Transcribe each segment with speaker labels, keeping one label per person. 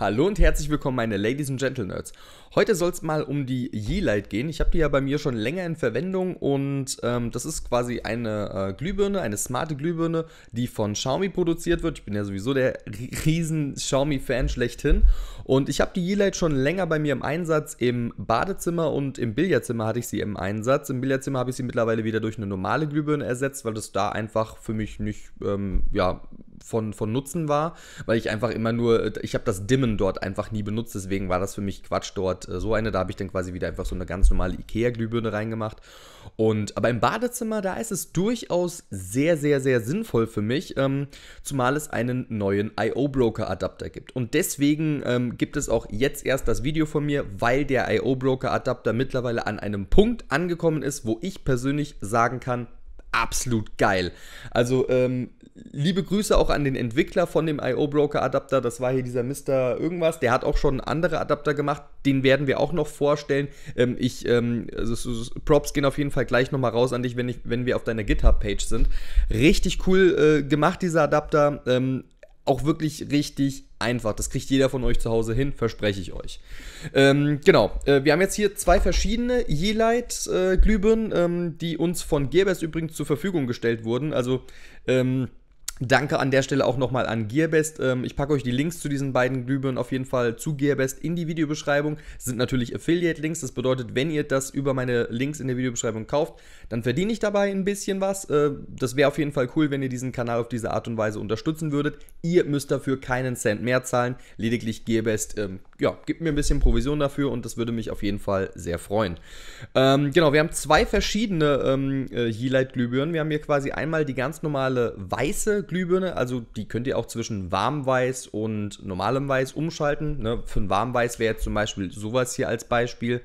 Speaker 1: Hallo und herzlich willkommen, meine Ladies and Gentlemen. Heute soll es mal um die Yeelight gehen. Ich habe die ja bei mir schon länger in Verwendung und ähm, das ist quasi eine äh, Glühbirne, eine smarte Glühbirne, die von Xiaomi produziert wird. Ich bin ja sowieso der riesen Xiaomi-Fan schlechthin. Und ich habe die Yeelight schon länger bei mir im Einsatz. Im Badezimmer und im Billardzimmer hatte ich sie im Einsatz. Im Billardzimmer habe ich sie mittlerweile wieder durch eine normale Glühbirne ersetzt, weil das da einfach für mich nicht, ähm, ja, von, von Nutzen war, weil ich einfach immer nur, äh, ich habe das Dimmen dort einfach nie benutzt, deswegen war das für mich Quatsch dort äh, so eine. Da habe ich dann quasi wieder einfach so eine ganz normale Ikea-Glühbirne reingemacht. Und aber im Badezimmer, da ist es durchaus sehr, sehr, sehr sinnvoll für mich, ähm, zumal es einen neuen IO-Broker-Adapter gibt. Und deswegen ähm, gibt es auch jetzt erst das Video von mir, weil der IO-Broker-Adapter mittlerweile an einem Punkt angekommen ist, wo ich persönlich sagen kann, absolut geil. Also ähm, liebe Grüße auch an den Entwickler von dem IO Broker Adapter. Das war hier dieser Mr. Irgendwas. Der hat auch schon andere Adapter gemacht. Den werden wir auch noch vorstellen. Ähm, ich, ähm, also, Props gehen auf jeden Fall gleich nochmal raus an dich, wenn, ich, wenn wir auf deiner GitHub-Page sind. Richtig cool äh, gemacht, dieser Adapter. Ähm, auch wirklich richtig einfach. Das kriegt jeder von euch zu Hause hin, verspreche ich euch. Ähm, genau, äh, wir haben jetzt hier zwei verschiedene Yeelight-Glühbirnen, äh, ähm, die uns von Gebers übrigens zur Verfügung gestellt wurden. Also ähm, Danke an der Stelle auch nochmal an Gearbest. Ähm, ich packe euch die Links zu diesen beiden Glühbirnen auf jeden Fall zu Gearbest in die Videobeschreibung. Das sind natürlich Affiliate-Links. Das bedeutet, wenn ihr das über meine Links in der Videobeschreibung kauft, dann verdiene ich dabei ein bisschen was. Äh, das wäre auf jeden Fall cool, wenn ihr diesen Kanal auf diese Art und Weise unterstützen würdet. Ihr müsst dafür keinen Cent mehr zahlen. Lediglich Gearbest ähm, ja, gebt mir ein bisschen Provision dafür und das würde mich auf jeden Fall sehr freuen. Ähm, genau, wir haben zwei verschiedene ähm, Yeelight-Glühbirnen. Äh, wir haben hier quasi einmal die ganz normale weiße Glühbirne, also die könnt ihr auch zwischen warmweiß und normalem Weiß umschalten. Ne? Für ein warmweiß wäre jetzt zum Beispiel sowas hier als Beispiel.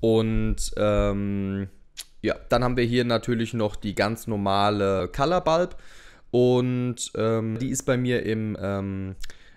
Speaker 1: Und ähm, ja, dann haben wir hier natürlich noch die ganz normale Color Bulb. Und ähm, die ist bei mir im ähm,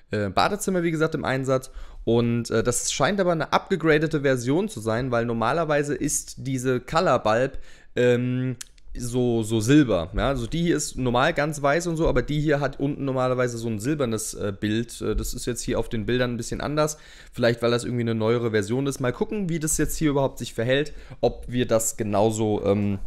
Speaker 1: äh, Badezimmer, wie gesagt, im Einsatz. Und äh, das scheint aber eine abgegradete Version zu sein, weil normalerweise ist diese Color Bulb ähm, so, so silber. Ja? Also die hier ist normal ganz weiß und so, aber die hier hat unten normalerweise so ein silbernes äh, Bild. Äh, das ist jetzt hier auf den Bildern ein bisschen anders. Vielleicht, weil das irgendwie eine neuere Version ist. Mal gucken, wie das jetzt hier überhaupt sich verhält, ob wir das genauso ähm,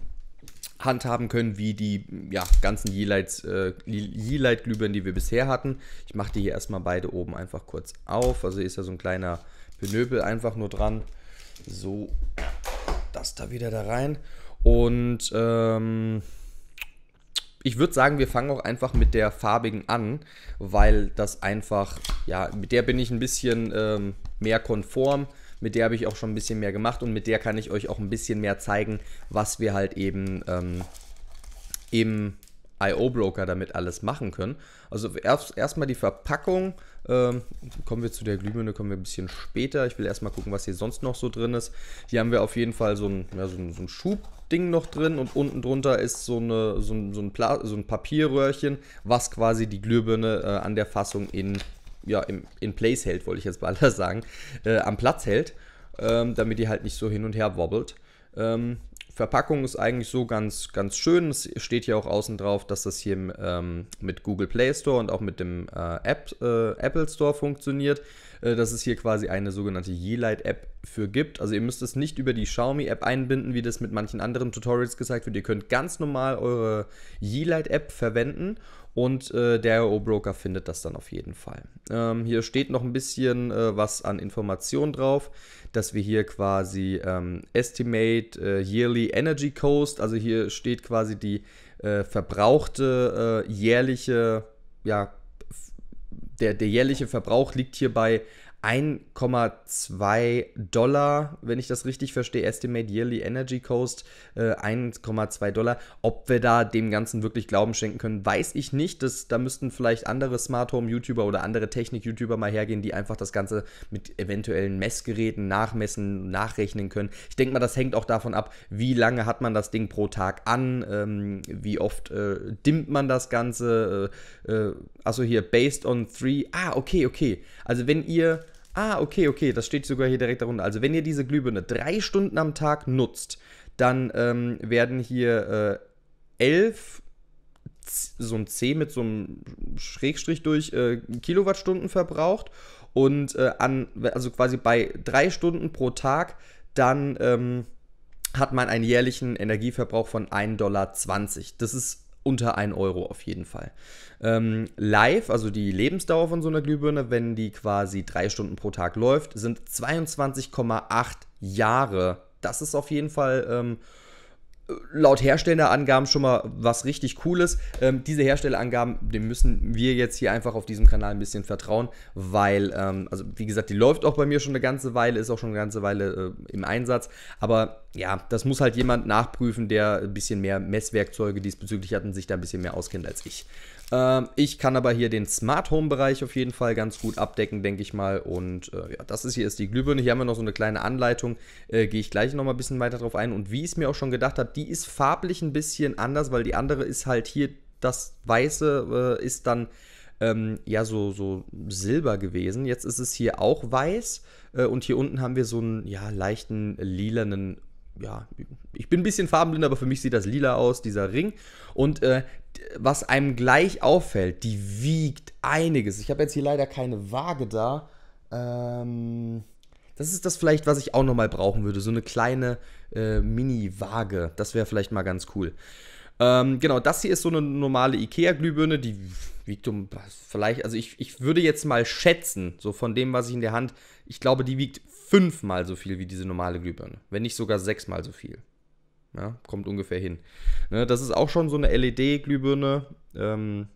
Speaker 1: handhaben können wie die ja, ganzen Yeelight-Glühbirnen, äh, die wir bisher hatten. Ich mache die hier erstmal beide oben einfach kurz auf. Also ist ja so ein kleiner Penöbel einfach nur dran. So, das da wieder da rein. Und ähm, ich würde sagen, wir fangen auch einfach mit der farbigen an, weil das einfach, ja, mit der bin ich ein bisschen ähm, mehr konform. Mit der habe ich auch schon ein bisschen mehr gemacht und mit der kann ich euch auch ein bisschen mehr zeigen, was wir halt eben ähm, im IO-Broker damit alles machen können. Also erstmal erst die Verpackung. Ähm, kommen wir zu der Glühbirne, kommen wir ein bisschen später. Ich will erstmal gucken, was hier sonst noch so drin ist. Hier haben wir auf jeden Fall so ein, ja, so ein, so ein Schubding noch drin und unten drunter ist so, eine, so, ein, so, ein, so ein Papierröhrchen, was quasi die Glühbirne äh, an der Fassung in ja, im, in Place hält, wollte ich jetzt mal sagen, äh, am Platz hält, ähm, damit die halt nicht so hin und her wobbelt. Ähm, Verpackung ist eigentlich so ganz, ganz schön. Es steht hier auch außen drauf, dass das hier ähm, mit Google Play Store und auch mit dem äh, App, äh, Apple Store funktioniert. Äh, dass es hier quasi eine sogenannte Yeelight-App für gibt. Also ihr müsst es nicht über die Xiaomi-App einbinden, wie das mit manchen anderen Tutorials gezeigt wird. Ihr könnt ganz normal eure Yeelight-App verwenden und äh, der RO-Broker findet das dann auf jeden Fall. Ähm, hier steht noch ein bisschen äh, was an Informationen drauf, dass wir hier quasi ähm, Estimate äh, Yearly Energy Cost, also hier steht quasi die äh, verbrauchte äh, jährliche, ja, der, der jährliche Verbrauch liegt hier bei 1,2 Dollar, wenn ich das richtig verstehe, Estimate Yearly Energy Cost, äh, 1,2 Dollar. Ob wir da dem Ganzen wirklich Glauben schenken können, weiß ich nicht. Das, da müssten vielleicht andere Smart Home YouTuber oder andere Technik-YouTuber mal hergehen, die einfach das Ganze mit eventuellen Messgeräten nachmessen, nachrechnen können. Ich denke mal, das hängt auch davon ab, wie lange hat man das Ding pro Tag an, ähm, wie oft äh, dimmt man das Ganze. Äh, äh also hier, based on three. Ah, okay, okay. Also wenn ihr Ah, okay, okay, das steht sogar hier direkt darunter. Also wenn ihr diese Glühbirne drei Stunden am Tag nutzt, dann ähm, werden hier äh, elf so ein C mit so einem Schrägstrich durch äh, Kilowattstunden verbraucht und äh, an also quasi bei drei Stunden pro Tag dann ähm, hat man einen jährlichen Energieverbrauch von 1,20 Dollar. Das ist unter 1 Euro auf jeden Fall. Ähm, live, also die Lebensdauer von so einer Glühbirne, wenn die quasi 3 Stunden pro Tag läuft, sind 22,8 Jahre. Das ist auf jeden Fall ähm, laut Herstellerangaben schon mal was richtig Cooles. Ähm, diese Herstellerangaben, dem müssen wir jetzt hier einfach auf diesem Kanal ein bisschen vertrauen, weil, ähm, also wie gesagt, die läuft auch bei mir schon eine ganze Weile, ist auch schon eine ganze Weile äh, im Einsatz. Aber ja, das muss halt jemand nachprüfen, der ein bisschen mehr Messwerkzeuge diesbezüglich hat und sich da ein bisschen mehr auskennt als ich. Ähm, ich kann aber hier den Smart Home Bereich auf jeden Fall ganz gut abdecken, denke ich mal. Und äh, ja, das ist hier ist die Glühbirne. Hier haben wir noch so eine kleine Anleitung. Äh, Gehe ich gleich nochmal ein bisschen weiter drauf ein. Und wie ich es mir auch schon gedacht habe, die ist farblich ein bisschen anders, weil die andere ist halt hier, das Weiße äh, ist dann ähm, ja so, so silber gewesen. Jetzt ist es hier auch weiß äh, und hier unten haben wir so einen ja, leichten lilanen ja, ich bin ein bisschen farbenblind, aber für mich sieht das lila aus, dieser Ring. Und äh, was einem gleich auffällt, die wiegt einiges. Ich habe jetzt hier leider keine Waage da. Ähm, das ist das vielleicht, was ich auch nochmal brauchen würde. So eine kleine äh, Mini-Waage. Das wäre vielleicht mal ganz cool. Ähm, genau, das hier ist so eine normale IKEA-Glühbirne, die wiegt um vielleicht, also ich, ich würde jetzt mal schätzen, so von dem, was ich in der Hand, ich glaube, die wiegt fünfmal so viel wie diese normale Glühbirne, wenn nicht sogar sechsmal so viel. Ja, kommt ungefähr hin. Ne, das ist auch schon so eine LED-Glühbirne. Ähm,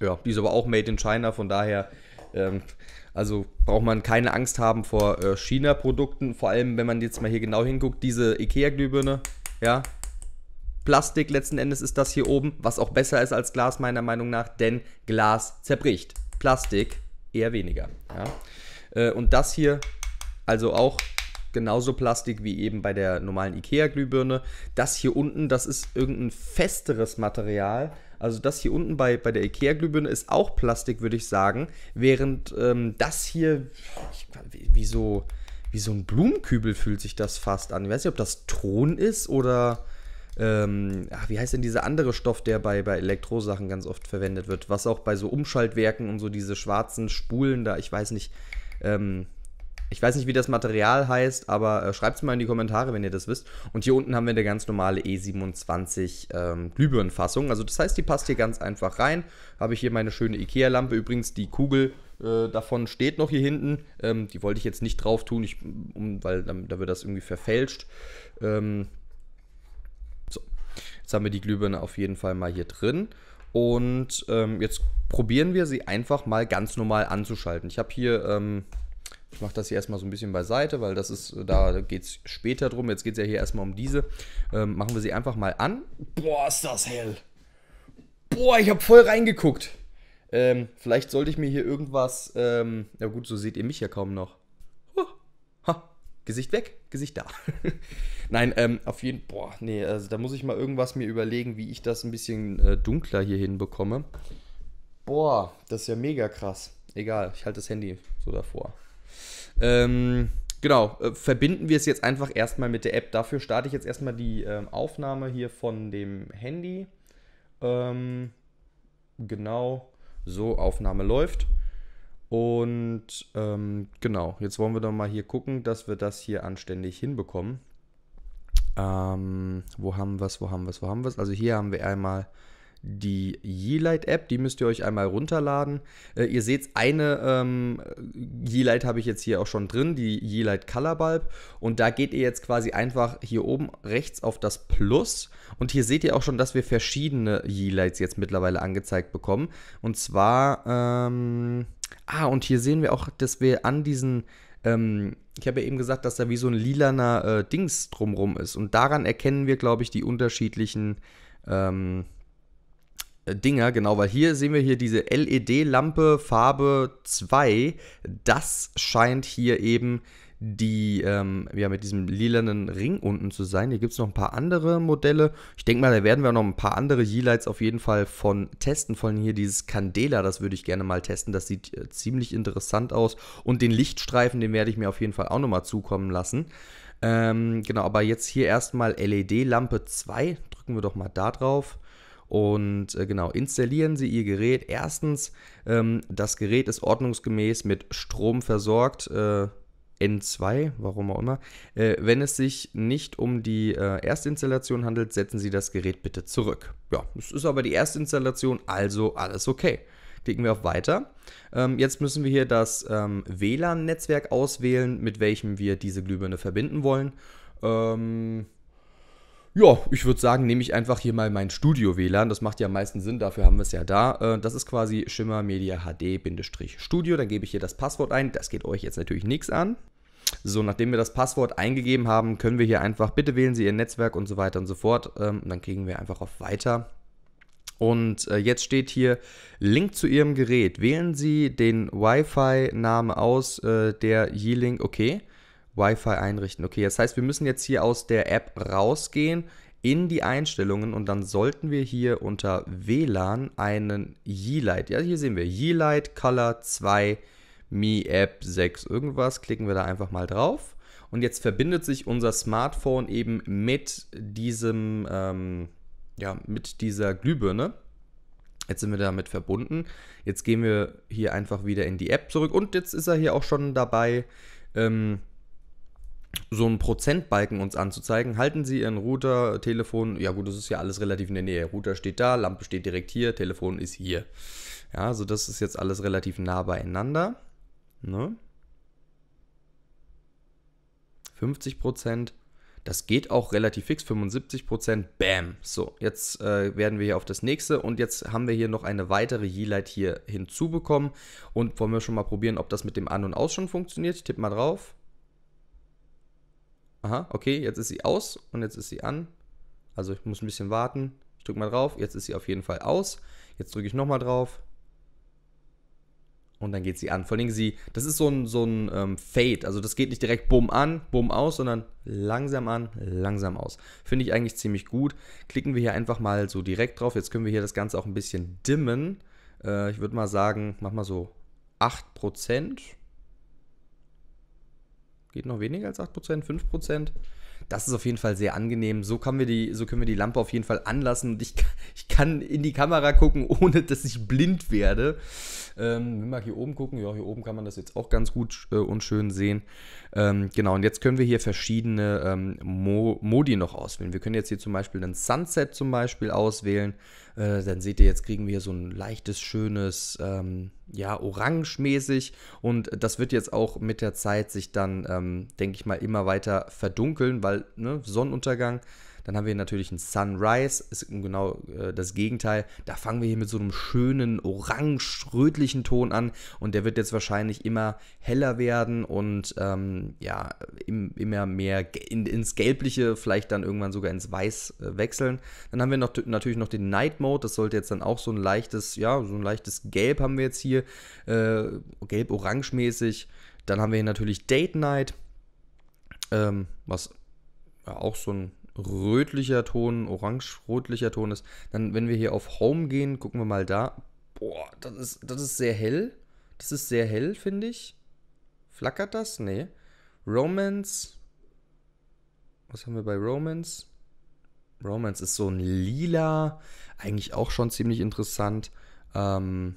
Speaker 1: ja, die ist aber auch made in China, von daher ähm, also braucht man keine Angst haben vor äh, China-Produkten. Vor allem, wenn man jetzt mal hier genau hinguckt, diese IKEA-Glühbirne, ja. Plastik letzten Endes ist das hier oben, was auch besser ist als Glas meiner Meinung nach, denn Glas zerbricht. Plastik eher weniger. Ja. Äh, und das hier, also auch genauso Plastik wie eben bei der normalen IKEA-Glühbirne. Das hier unten, das ist irgendein festeres Material. Also das hier unten bei, bei der IKEA-Glühbirne ist auch Plastik, würde ich sagen. Während ähm, das hier, ich, wie, wie, so, wie so ein Blumenkübel fühlt sich das fast an. Ich weiß nicht, ob das Ton ist oder... Ähm, ach, wie heißt denn dieser andere Stoff, der bei, bei Elektrosachen ganz oft verwendet wird? Was auch bei so Umschaltwerken und so diese schwarzen Spulen da, ich weiß nicht. Ähm, ich weiß nicht, wie das Material heißt, aber äh, schreibt es mal in die Kommentare, wenn ihr das wisst. Und hier unten haben wir eine ganz normale E27 ähm, Glühbirnenfassung. Also das heißt, die passt hier ganz einfach rein. Habe ich hier meine schöne Ikea-Lampe. Übrigens, die Kugel äh, davon steht noch hier hinten. Ähm, die wollte ich jetzt nicht drauf tun, ich, um, weil da, da, wird das irgendwie verfälscht. Ähm, so, jetzt haben wir die Glühbirne auf jeden Fall mal hier drin. Und ähm, jetzt probieren wir sie einfach mal ganz normal anzuschalten. Ich habe hier ähm, ich mache das hier erstmal so ein bisschen beiseite, weil das ist, da geht es später drum. Jetzt geht es ja hier erstmal um diese. Ähm, machen wir sie einfach mal an. Boah, ist das hell. Boah, ich habe voll reingeguckt. Ähm, vielleicht sollte ich mir hier irgendwas. Ähm, ja gut, so seht ihr mich ja kaum noch. Huh. Ha. Gesicht weg, Gesicht da. Nein, ähm, auf jeden Fall. Boah, nee, also da muss ich mal irgendwas mir überlegen, wie ich das ein bisschen äh, dunkler hier hinbekomme. Boah, das ist ja mega krass. Egal, ich halte das Handy so davor. Ähm, genau, äh, verbinden wir es jetzt einfach erstmal mit der App. Dafür starte ich jetzt erstmal die äh, Aufnahme hier von dem Handy. Ähm, genau, so, Aufnahme läuft. Und ähm, genau, jetzt wollen wir doch mal hier gucken, dass wir das hier anständig hinbekommen. Ähm, wo haben wir es, wo haben wir es, wo haben wir es? Also hier haben wir einmal die Yeelight-App, die müsst ihr euch einmal runterladen. Äh, ihr seht, eine ähm, Yeelight habe ich jetzt hier auch schon drin, die Yeelight Color Bulb. Und da geht ihr jetzt quasi einfach hier oben rechts auf das Plus. Und hier seht ihr auch schon, dass wir verschiedene Yeelights jetzt mittlerweile angezeigt bekommen. Und zwar, ähm, ah, und hier sehen wir auch, dass wir an diesen ähm, ich habe ja eben gesagt, dass da wie so ein lilaner äh, Dings drumrum ist. Und daran erkennen wir, glaube ich, die unterschiedlichen ähm, Dinger, genau, weil hier sehen wir hier diese LED-Lampe Farbe 2. Das scheint hier eben die ähm, ja, mit diesem lilanen Ring unten zu sein. Hier gibt es noch ein paar andere Modelle. Ich denke mal, da werden wir noch ein paar andere Yeelights auf jeden Fall von testen. Vor allem hier dieses Candela, das würde ich gerne mal testen. Das sieht äh, ziemlich interessant aus. Und den Lichtstreifen, den werde ich mir auf jeden Fall auch nochmal zukommen lassen. Ähm, genau, aber jetzt hier erstmal LED-Lampe 2. Drücken wir doch mal da drauf. Und äh, genau, installieren Sie Ihr Gerät. Erstens, ähm, das Gerät ist ordnungsgemäß mit Strom versorgt. Äh, N2, warum auch immer. Äh, wenn es sich nicht um die äh, Erstinstallation handelt, setzen Sie das Gerät bitte zurück. Ja, es ist aber die Erstinstallation, also alles okay. Klicken wir auf Weiter. Ähm, jetzt müssen wir hier das ähm, WLAN-Netzwerk auswählen, mit welchem wir diese Glühbirne verbinden wollen. Ähm, ja, ich würde sagen, nehme ich einfach hier mal mein Studio-WLAN. Das macht ja am meisten Sinn, dafür haben wir es ja da. Äh, das ist quasi Schimmer Media HD-Studio. Dann gebe ich hier das Passwort ein. Das geht euch jetzt natürlich nichts an. So, nachdem wir das Passwort eingegeben haben, können wir hier einfach, bitte wählen Sie Ihr Netzwerk und so weiter und so fort. Ähm, dann klicken wir einfach auf Weiter. Und äh, jetzt steht hier Link zu Ihrem Gerät. Wählen Sie den Wi-Fi-Name aus, äh, der Yeelink, okay. Wi-Fi einrichten. Okay, das heißt, wir müssen jetzt hier aus der App rausgehen in die Einstellungen und dann sollten wir hier unter WLAN einen Yeelight, ja, hier sehen wir Yeelight Color 2 Mi App 6 irgendwas, klicken wir da einfach mal drauf. Und jetzt verbindet sich unser Smartphone eben mit diesem, ähm, ja, mit dieser Glühbirne. Jetzt sind wir damit verbunden. Jetzt gehen wir hier einfach wieder in die App zurück und jetzt ist er hier auch schon dabei, ähm, so einen Prozentbalken uns anzuzeigen. Halten Sie Ihren Router, Telefon, ja gut, das ist ja alles relativ in der Nähe. Router steht da, Lampe steht direkt hier, Telefon ist hier. Ja, also das ist jetzt alles relativ nah beieinander. Ne? 50 Prozent. Das geht auch relativ fix, 75 Prozent. Bam. So, jetzt äh, werden wir hier auf das nächste und jetzt haben wir hier noch eine weitere Yeelight hier hinzubekommen und wollen wir schon mal probieren, ob das mit dem An- und Aus schon funktioniert. Ich tipp mal drauf aha, okay, jetzt ist sie aus und jetzt ist sie an. Also ich muss ein bisschen warten. Ich drücke mal drauf, jetzt ist sie auf jeden Fall aus. Jetzt drücke ich nochmal drauf. Und dann geht sie an. Vor allem sie, das ist so ein, so ein ähm, Fade. Also das geht nicht direkt bumm an, bumm aus, sondern langsam an, langsam aus. Finde ich eigentlich ziemlich gut. Klicken wir hier einfach mal so direkt drauf. Jetzt können wir hier das Ganze auch ein bisschen dimmen. Äh, ich würde mal sagen, mach mal so 8% geht noch weniger als 8%, 5%. Das ist auf jeden Fall sehr angenehm. So, kann wir die, so können wir die Lampe auf jeden Fall anlassen und ich, ich kann in die Kamera gucken, ohne dass ich blind werde. Ähm, wenn wir mal hier oben gucken, ja, hier oben kann man das jetzt auch ganz gut äh, und schön sehen. Ähm, genau, und jetzt können wir hier verschiedene ähm, Mo Modi noch auswählen. Wir können jetzt hier zum Beispiel einen Sunset zum Beispiel auswählen. Äh, dann seht ihr, jetzt kriegen wir so ein leichtes, schönes, ähm, ja, orangemäßig. Und das wird jetzt auch mit der Zeit sich dann, ähm, denke ich mal, immer weiter verdunkeln, weil ne, Sonnenuntergang dann haben wir natürlich ein Sunrise, ist genau äh, das Gegenteil. Da fangen wir hier mit so einem schönen orange-rötlichen Ton an und der wird jetzt wahrscheinlich immer heller werden und ähm, ja, im, immer mehr in, ins Gelbliche, vielleicht dann irgendwann sogar ins Weiß äh, wechseln. Dann haben wir noch, natürlich noch den Night Mode, das sollte jetzt dann auch so ein leichtes, ja, so ein leichtes Gelb haben wir jetzt hier, äh, gelb-orange mäßig. Dann haben wir hier natürlich Date Night, ähm, was ja, auch so ein rötlicher Ton, orange-rötlicher Ton ist. Dann, wenn wir hier auf Home gehen, gucken wir mal da. Boah, das ist, das ist sehr hell. Das ist sehr hell, finde ich. Flackert das? Nee. Romance. Was haben wir bei Romance? Romance ist so ein lila. Eigentlich auch schon ziemlich interessant. Ähm,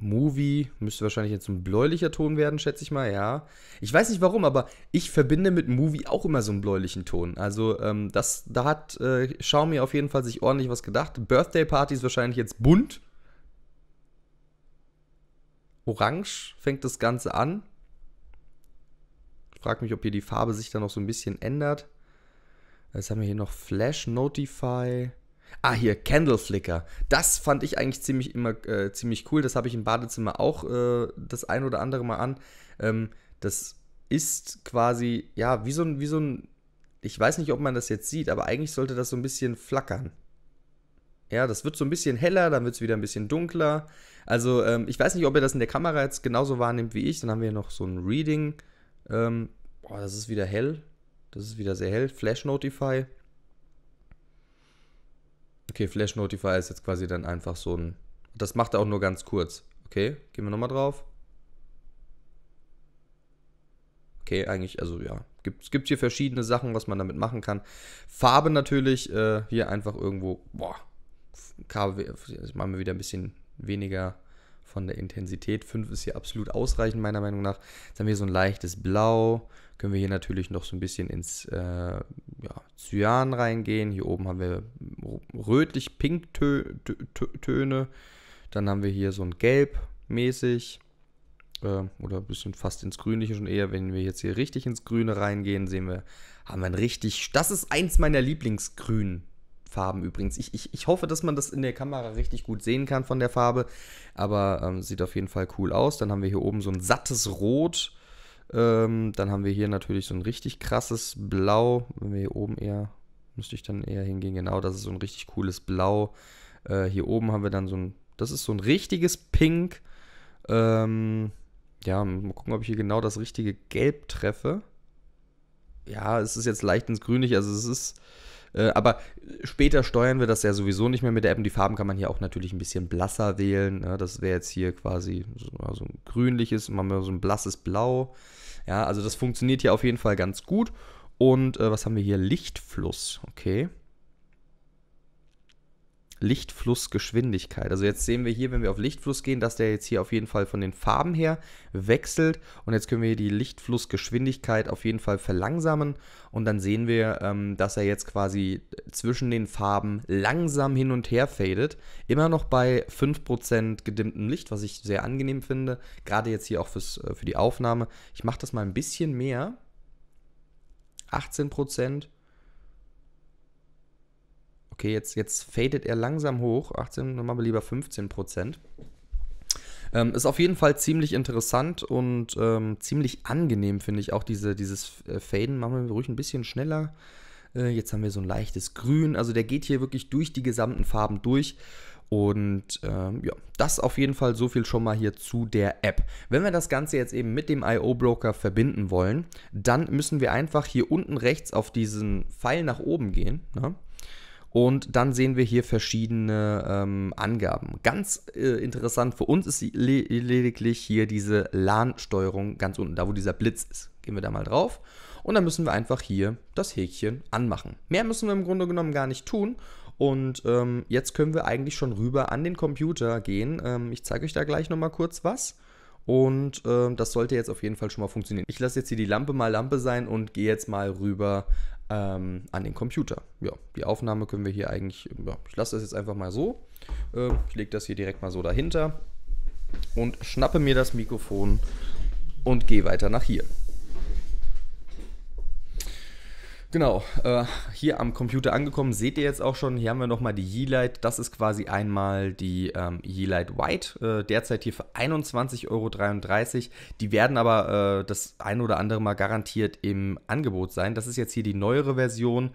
Speaker 1: Movie müsste wahrscheinlich jetzt ein bläulicher Ton werden, schätze ich mal, ja. Ich weiß nicht warum, aber ich verbinde mit Movie auch immer so einen bläulichen Ton. Also, ähm, das, da hat äh, Xiaomi auf jeden Fall sich ordentlich was gedacht. Birthday Party ist wahrscheinlich jetzt bunt. Orange fängt das Ganze an. Ich frage mich, ob hier die Farbe sich dann noch so ein bisschen ändert. Jetzt haben wir hier noch Flash Notify. Ah, hier, Candle Flicker. Das fand ich eigentlich ziemlich immer äh, ziemlich cool. Das habe ich im Badezimmer auch äh, das ein oder andere Mal an. Ähm, das ist quasi, ja, wie so ein, wie so ein. Ich weiß nicht, ob man das jetzt sieht, aber eigentlich sollte das so ein bisschen flackern. Ja, das wird so ein bisschen heller, dann wird es wieder ein bisschen dunkler. Also, ähm, ich weiß nicht, ob ihr das in der Kamera jetzt genauso wahrnimmt wie ich. Dann haben wir noch so ein Reading. Ähm, boah, das ist wieder hell. Das ist wieder sehr hell. Flash Notify. Okay, Flash Notify ist jetzt quasi dann einfach so ein. Das macht er auch nur ganz kurz. Okay, gehen wir nochmal drauf. Okay, eigentlich, also ja. Es gibt, hier verschiedene Sachen, was man damit machen kann. Farbe natürlich, äh, hier einfach irgendwo. Boah. KW, jetzt machen wir wieder ein bisschen weniger von der Intensität. 5 ist hier absolut ausreichend, meiner Meinung nach. Jetzt haben wir hier so ein leichtes Blau, können wir hier natürlich noch so ein bisschen ins äh, ja, Cyan reingehen. Hier oben haben wir rötlich-pink-Töne. Dann haben wir hier so ein Gelb mäßig. Äh, oder ein bisschen fast ins Grünliche schon eher. Wenn wir jetzt hier richtig ins Grüne reingehen, sehen wir, haben wir ein richtig. Das ist eins meiner Lieblingsgrünen. Farben übrigens. Ich, ich, ich hoffe, dass man das in der Kamera richtig gut sehen kann von der Farbe, aber ähm, sieht auf jeden Fall cool aus. Dann haben wir hier oben so ein sattes Rot, ähm, dann haben wir hier natürlich so ein richtig krasses Blau. Wenn wir hier oben eher, müsste ich dann eher hingehen. Genau, das ist so ein richtig cooles Blau. Äh, hier oben haben wir dann so ein, das ist so ein richtiges Pink. Ähm, ja, mal gucken, ob ich hier genau das richtige Gelb treffe. Ja, es ist jetzt leicht ins Grünlich, also es ist äh, aber später steuern wir das ja sowieso nicht mehr mit der App und die Farben kann man hier auch natürlich ein bisschen blasser wählen. Ja, ne? das wäre jetzt hier quasi so, so ein grünliches, machen wir so ein blasses Blau. Ja, also das funktioniert hier auf jeden Fall ganz gut. Und äh, was haben wir hier? Lichtfluss, okay. Lichtflussgeschwindigkeit. Also jetzt sehen wir hier, wenn wir auf Lichtfluss gehen, dass der jetzt hier auf jeden Fall von den Farben her wechselt. Und jetzt können wir hier die Lichtflussgeschwindigkeit auf jeden Fall verlangsamen. Und dann sehen wir, ähm, dass er jetzt quasi zwischen den Farben langsam hin und her fadet. Immer noch bei 5% gedimmtem Licht, was ich sehr angenehm finde. Gerade jetzt hier auch fürs, äh, für die Aufnahme. Ich mache das mal ein bisschen mehr. 18 Okay, jetzt, jetzt fadet er langsam hoch. 18, dann machen wir lieber 15 Prozent. Ähm, ist auf jeden Fall ziemlich interessant und ähm, ziemlich angenehm, finde ich auch, diese, dieses äh, Faden. Machen wir ruhig ein bisschen schneller. Äh, jetzt haben wir so ein leichtes Grün. Also der geht hier wirklich durch die gesamten Farben durch. Und ähm, ja, das auf jeden Fall so viel schon mal hier zu der App. Wenn wir das Ganze jetzt eben mit dem IO-Broker verbinden wollen, dann müssen wir einfach hier unten rechts auf diesen Pfeil nach oben gehen. Ne? Und dann sehen wir hier verschiedene ähm, Angaben. Ganz äh, interessant für uns ist le lediglich hier diese LAN-Steuerung ganz unten, da wo dieser Blitz ist. Gehen wir da mal drauf. Und dann müssen wir einfach hier das Häkchen anmachen. Mehr müssen wir im Grunde genommen gar nicht tun. Und ähm, jetzt können wir eigentlich schon rüber an den Computer gehen. Ähm, ich zeige euch da gleich nochmal kurz was. Und ähm, das sollte jetzt auf jeden Fall schon mal funktionieren. Ich lasse jetzt hier die Lampe mal Lampe sein und gehe jetzt mal rüber ähm, an den Computer. Ja, die Aufnahme können wir hier eigentlich, ja, ich lasse das jetzt einfach mal so. Ähm, ich lege das hier direkt mal so dahinter und schnappe mir das Mikrofon und gehe weiter nach hier. Genau, äh, hier am Computer angekommen, seht ihr jetzt auch schon, hier haben wir nochmal die Yeelight. Das ist quasi einmal die ähm, Yeelight White, äh, derzeit hier für 21,33 Euro. Die werden aber äh, das ein oder andere Mal garantiert im Angebot sein. Das ist jetzt hier die neuere Version.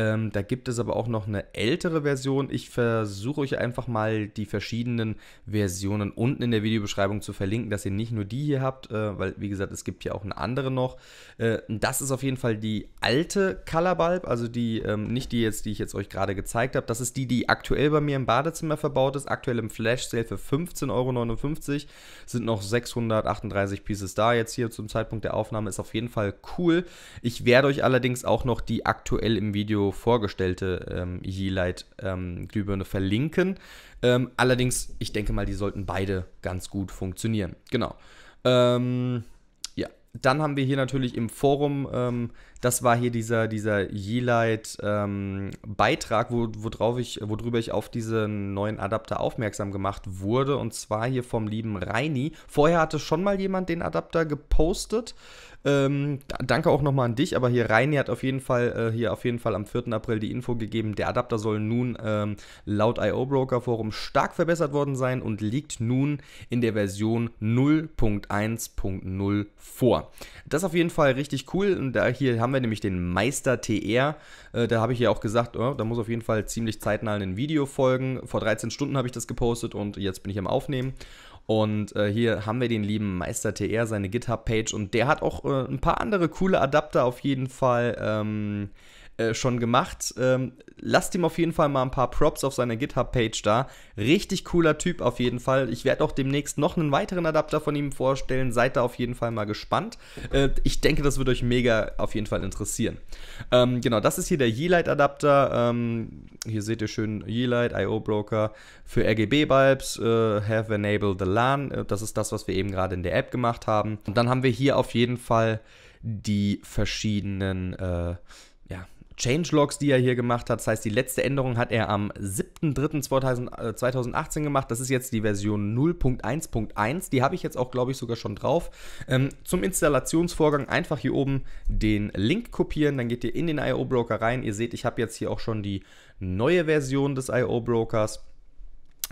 Speaker 1: Ähm, da gibt es aber auch noch eine ältere Version. Ich versuche euch einfach mal die verschiedenen Versionen unten in der Videobeschreibung zu verlinken, dass ihr nicht nur die hier habt, äh, weil wie gesagt, es gibt hier auch eine andere noch. Äh, das ist auf jeden Fall die alte Color Bulb, also die, ähm, nicht die jetzt, die ich jetzt euch gerade gezeigt habe. Das ist die, die aktuell bei mir im Badezimmer verbaut ist, aktuell im Flash Sale für 15,59 Euro. Sind noch 638 Pieces da jetzt hier zum Zeitpunkt der Aufnahme. Ist auf jeden Fall cool. Ich werde euch allerdings auch noch die aktuell im Video vorgestellte ähm, Yeelight-Glühbirne ähm, verlinken. Ähm, allerdings, ich denke mal, die sollten beide ganz gut funktionieren. Genau. Ähm, ja, dann haben wir hier natürlich im Forum ähm, das war hier dieser, dieser Yeelight-Beitrag, ähm, wo, ich, worüber ich auf diesen neuen Adapter aufmerksam gemacht wurde. Und zwar hier vom lieben Reini. Vorher hatte schon mal jemand den Adapter gepostet. Ähm, danke auch nochmal an dich, aber hier Reini hat auf jeden Fall äh, hier auf jeden Fall am 4. April die Info gegeben, der Adapter soll nun ähm, laut IO Broker Forum stark verbessert worden sein und liegt nun in der Version 0.1.0 vor. Das ist auf jeden Fall richtig cool und da hier haben haben wir nämlich den Meister TR. Äh, da habe ich ja auch gesagt, oh, da muss auf jeden Fall ziemlich zeitnah ein Video folgen. Vor 13 Stunden habe ich das gepostet und jetzt bin ich am Aufnehmen. Und äh, hier haben wir den lieben Meister TR, seine GitHub-Page. Und der hat auch äh, ein paar andere coole Adapter auf jeden Fall. Ähm, äh, schon gemacht. Ähm, lasst ihm auf jeden Fall mal ein paar Props auf seiner GitHub-Page da. Richtig cooler Typ auf jeden Fall. Ich werde auch demnächst noch einen weiteren Adapter von ihm vorstellen. Seid da auf jeden Fall mal gespannt. Äh, ich denke, das wird euch mega auf jeden Fall interessieren. Ähm, genau, das ist hier der Yeelight-Adapter. Ähm, hier seht ihr schön Yeelight, IO-Broker für RGB-Bulbs, äh, Have Enabled the LAN. Äh, das ist das, was wir eben gerade in der App gemacht haben. Und dann haben wir hier auf jeden Fall die verschiedenen äh, Changelogs, die er hier gemacht hat. Das heißt, die letzte Änderung hat er am 7.3.2018 äh, gemacht. Das ist jetzt die Version 0.1.1. Die habe ich jetzt auch, glaube ich, sogar schon drauf. Ähm, zum Installationsvorgang einfach hier oben den Link kopieren. Dann geht ihr in den IO-Broker rein. Ihr seht, ich habe jetzt hier auch schon die neue Version des IO-Brokers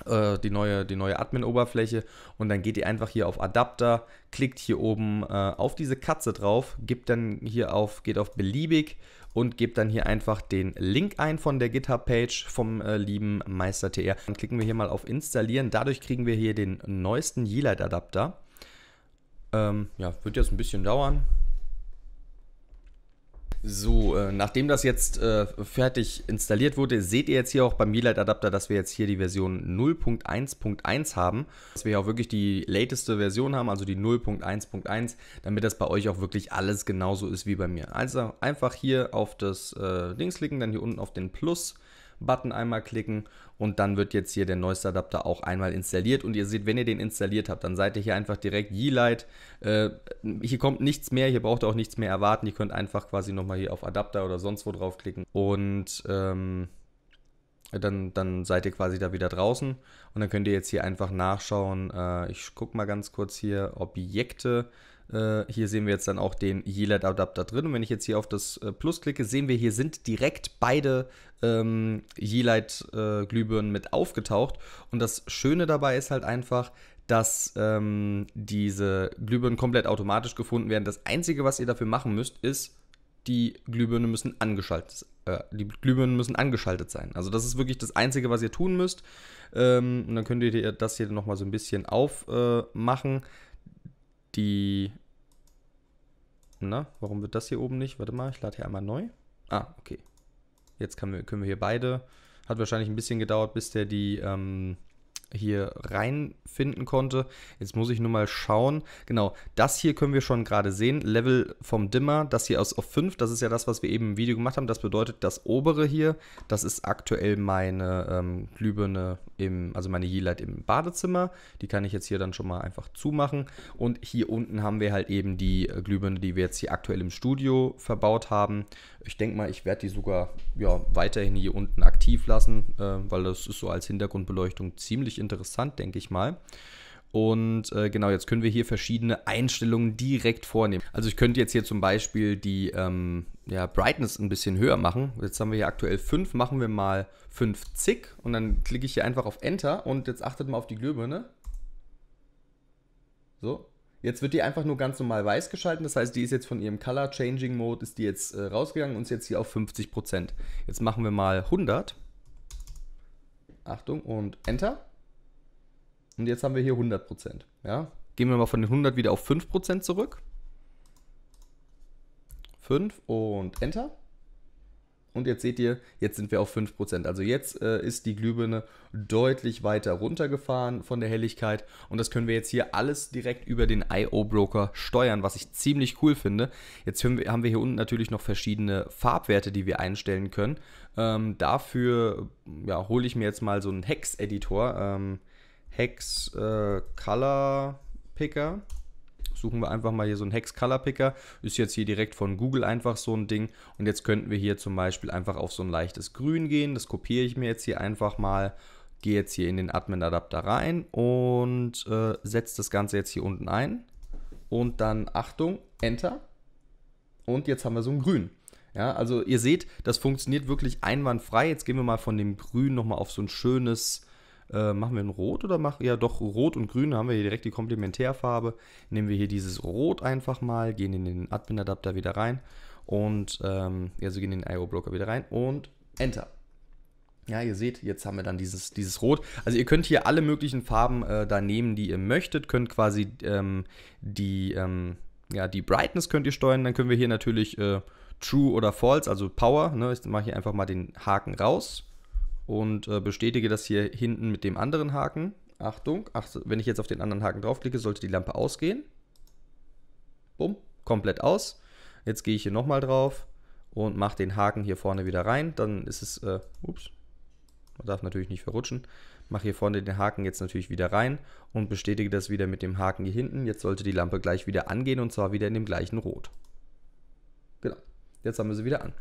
Speaker 1: äh, die neue, die neue Admin-Oberfläche und dann geht ihr einfach hier auf Adapter, klickt hier oben äh, auf diese Katze drauf, gibt dann hier auf, geht auf beliebig, und gebe dann hier einfach den Link ein von der GitHub-Page vom äh, lieben MeisterTR. Dann klicken wir hier mal auf Installieren. Dadurch kriegen wir hier den neuesten Yeelight-Adapter. Ähm, ja, wird jetzt ein bisschen dauern. So, äh, nachdem das jetzt äh, fertig installiert wurde, seht ihr jetzt hier auch beim Lite Adapter, dass wir jetzt hier die Version 0.1.1 haben. Dass wir hier auch wirklich die lateste Version haben, also die 0.1.1, damit das bei euch auch wirklich alles genauso ist wie bei mir. Also einfach hier auf das äh, Dings klicken, dann hier unten auf den Plus Button einmal klicken und dann wird jetzt hier der neueste Adapter auch einmal installiert und ihr seht, wenn ihr den installiert habt, dann seid ihr hier einfach direkt Yeelight. Äh, hier kommt nichts mehr, hier braucht ihr auch nichts mehr erwarten. Ihr könnt einfach quasi nochmal hier auf Adapter oder sonst wo draufklicken und ähm, dann, dann seid ihr quasi da wieder draußen und dann könnt ihr jetzt hier einfach nachschauen. Äh, ich gucke mal ganz kurz hier Objekte. Äh, hier sehen wir jetzt dann auch den YLED-Adapter drin. Und wenn ich jetzt hier auf das äh, Plus klicke, sehen wir, hier sind direkt beide ähm, YLED-Glühbirnen äh, mit aufgetaucht. Und das Schöne dabei ist halt einfach, dass ähm, diese Glühbirnen komplett automatisch gefunden werden. Das Einzige, was ihr dafür machen müsst, ist, die Glühbirnen müssen angeschaltet, äh, die Glühbirnen müssen angeschaltet sein. Also das ist wirklich das Einzige, was ihr tun müsst. Ähm, und dann könnt ihr das hier nochmal so ein bisschen aufmachen. Äh, die... Na, warum wird das hier oben nicht? Warte mal, ich lade hier einmal neu. Ah, okay. Jetzt wir, können wir hier beide. Hat wahrscheinlich ein bisschen gedauert, bis der die ähm, hier reinfinden konnte. Jetzt muss ich nur mal schauen. Genau, das hier können wir schon gerade sehen. Level vom Dimmer, das hier aus auf 5, das ist ja das, was wir eben im Video gemacht haben. Das bedeutet, das obere hier, das ist aktuell meine ähm, Glühbirne, im, also meine Yeelight im Badezimmer. Die kann ich jetzt hier dann schon mal einfach zumachen. Und hier unten haben wir halt eben die äh, Glühbirne, die wir jetzt hier aktuell im Studio verbaut haben. Ich denke mal, ich werde die sogar ja, weiterhin hier unten aktiv lassen, äh, weil das ist so als Hintergrundbeleuchtung ziemlich interessant, denke ich mal. Und äh, genau, jetzt können wir hier verschiedene Einstellungen direkt vornehmen. Also ich könnte jetzt hier zum Beispiel die ähm, ja, Brightness ein bisschen höher machen. Jetzt haben wir hier aktuell 5, machen wir mal 50 und dann klicke ich hier einfach auf Enter und jetzt achtet mal auf die Glühbirne. So, Jetzt wird die einfach nur ganz normal weiß geschalten. Das heißt, die ist jetzt von ihrem Color Changing Mode ist die jetzt äh, rausgegangen und ist jetzt hier auf 50%. Jetzt machen wir mal 100. Achtung und Enter. Und jetzt haben wir hier 100%. Ja? Gehen wir mal von den 100 wieder auf 5% zurück. 5 und Enter. Und jetzt seht ihr, jetzt sind wir auf 5%. Also jetzt äh, ist die Glühbirne deutlich weiter runtergefahren von der Helligkeit. Und das können wir jetzt hier alles direkt über den IO-Broker steuern, was ich ziemlich cool finde. Jetzt wir, haben wir hier unten natürlich noch verschiedene Farbwerte, die wir einstellen können. Ähm, dafür ja, hole ich mir jetzt mal so einen Hex-Editor. Ähm, Hex äh, Color Picker suchen wir einfach mal hier so einen Hex Color Picker. Ist jetzt hier direkt von Google einfach so ein Ding. Und jetzt könnten wir hier zum Beispiel einfach auf so ein leichtes Grün gehen. Das kopiere ich mir jetzt hier einfach mal. Gehe jetzt hier in den Admin Adapter rein und äh, setze das Ganze jetzt hier unten ein. Und dann Achtung, Enter. Und jetzt haben wir so ein Grün. Ja, also ihr seht, das funktioniert wirklich einwandfrei. Jetzt gehen wir mal von dem Grün nochmal auf so ein schönes äh, machen wir ein Rot oder machen, ja doch, Rot und Grün, Da haben wir hier direkt die Komplementärfarbe. Nehmen wir hier dieses Rot einfach mal, gehen in den Admin-Adapter wieder rein und, ähm, also gehen in den IO-Blocker wieder rein und Enter. Ja, ihr seht, jetzt haben wir dann dieses, dieses Rot. Also ihr könnt hier alle möglichen Farben äh, da nehmen, die ihr möchtet, könnt quasi ähm, die, ähm, ja, die Brightness könnt ihr steuern. Dann können wir hier natürlich äh, True oder False, also Power. Ne? Ich mache hier einfach mal den Haken raus und äh, bestätige das hier hinten mit dem anderen Haken. Achtung, ach, wenn ich jetzt auf den anderen Haken draufklicke, sollte die Lampe ausgehen. Bumm, komplett aus. Jetzt gehe ich hier nochmal drauf und mache den Haken hier vorne wieder rein. Dann ist es, äh, ups, man darf natürlich nicht verrutschen. Mache hier vorne den Haken jetzt natürlich wieder rein und bestätige das wieder mit dem Haken hier hinten. Jetzt sollte die Lampe gleich wieder angehen und zwar wieder in dem gleichen Rot. Genau, jetzt haben wir sie wieder an.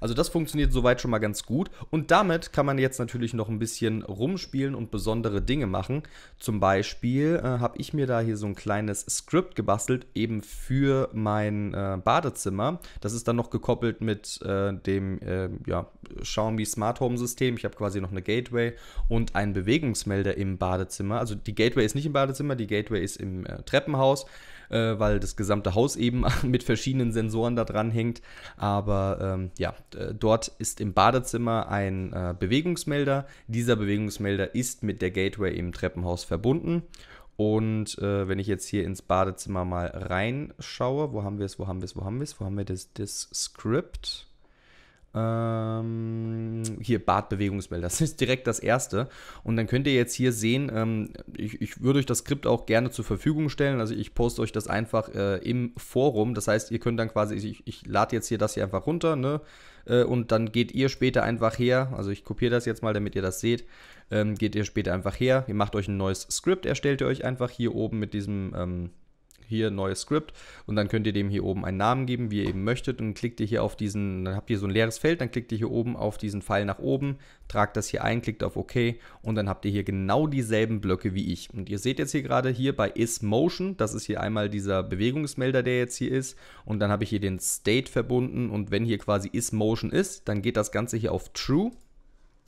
Speaker 1: Also das funktioniert soweit schon mal ganz gut. Und damit kann man jetzt natürlich noch ein bisschen rumspielen und besondere Dinge machen. Zum Beispiel äh, habe ich mir da hier so ein kleines Skript gebastelt, eben für mein äh, Badezimmer. Das ist dann noch gekoppelt mit äh, dem äh, ja, Xiaomi Smart Home System. Ich habe quasi noch eine Gateway und einen Bewegungsmelder im Badezimmer. Also die Gateway ist nicht im Badezimmer, die Gateway ist im äh, Treppenhaus äh, weil das gesamte Haus eben mit verschiedenen Sensoren da dran hängt. Aber ähm, ja, dort ist im Badezimmer ein äh, Bewegungsmelder. Dieser Bewegungsmelder ist mit der Gateway im Treppenhaus verbunden. Und äh, wenn ich jetzt hier ins Badezimmer mal reinschaue, wo haben wir es, wo haben wir es, wo haben wir es, wo haben wir das, das Script? Ähm, hier Bartbewegungsmelder. Das ist direkt das erste. Und dann könnt ihr jetzt hier sehen, ähm, ich, ich, würde euch das Skript auch gerne zur Verfügung stellen. Also ich poste euch das einfach äh, im Forum. Das heißt, ihr könnt dann quasi, ich, ich lade jetzt hier das hier einfach runter, ne? Äh, und dann geht ihr später einfach her. Also ich kopiere das jetzt mal, damit ihr das seht. Ähm, geht ihr später einfach her. Ihr macht euch ein neues Skript, erstellt ihr euch einfach hier oben mit diesem ähm, hier neues Script und dann könnt ihr dem hier oben einen Namen geben, wie ihr eben möchtet und klickt ihr hier auf diesen, dann habt ihr so ein leeres Feld, dann klickt ihr hier oben auf diesen Pfeil nach oben, tragt das hier ein, klickt auf OK und dann habt ihr hier genau dieselben Blöcke wie ich. Und ihr seht jetzt hier gerade hier bei isMotion, das ist hier einmal dieser Bewegungsmelder, der jetzt hier ist und dann habe ich hier den State verbunden und wenn hier quasi isMotion ist, dann geht das Ganze hier auf True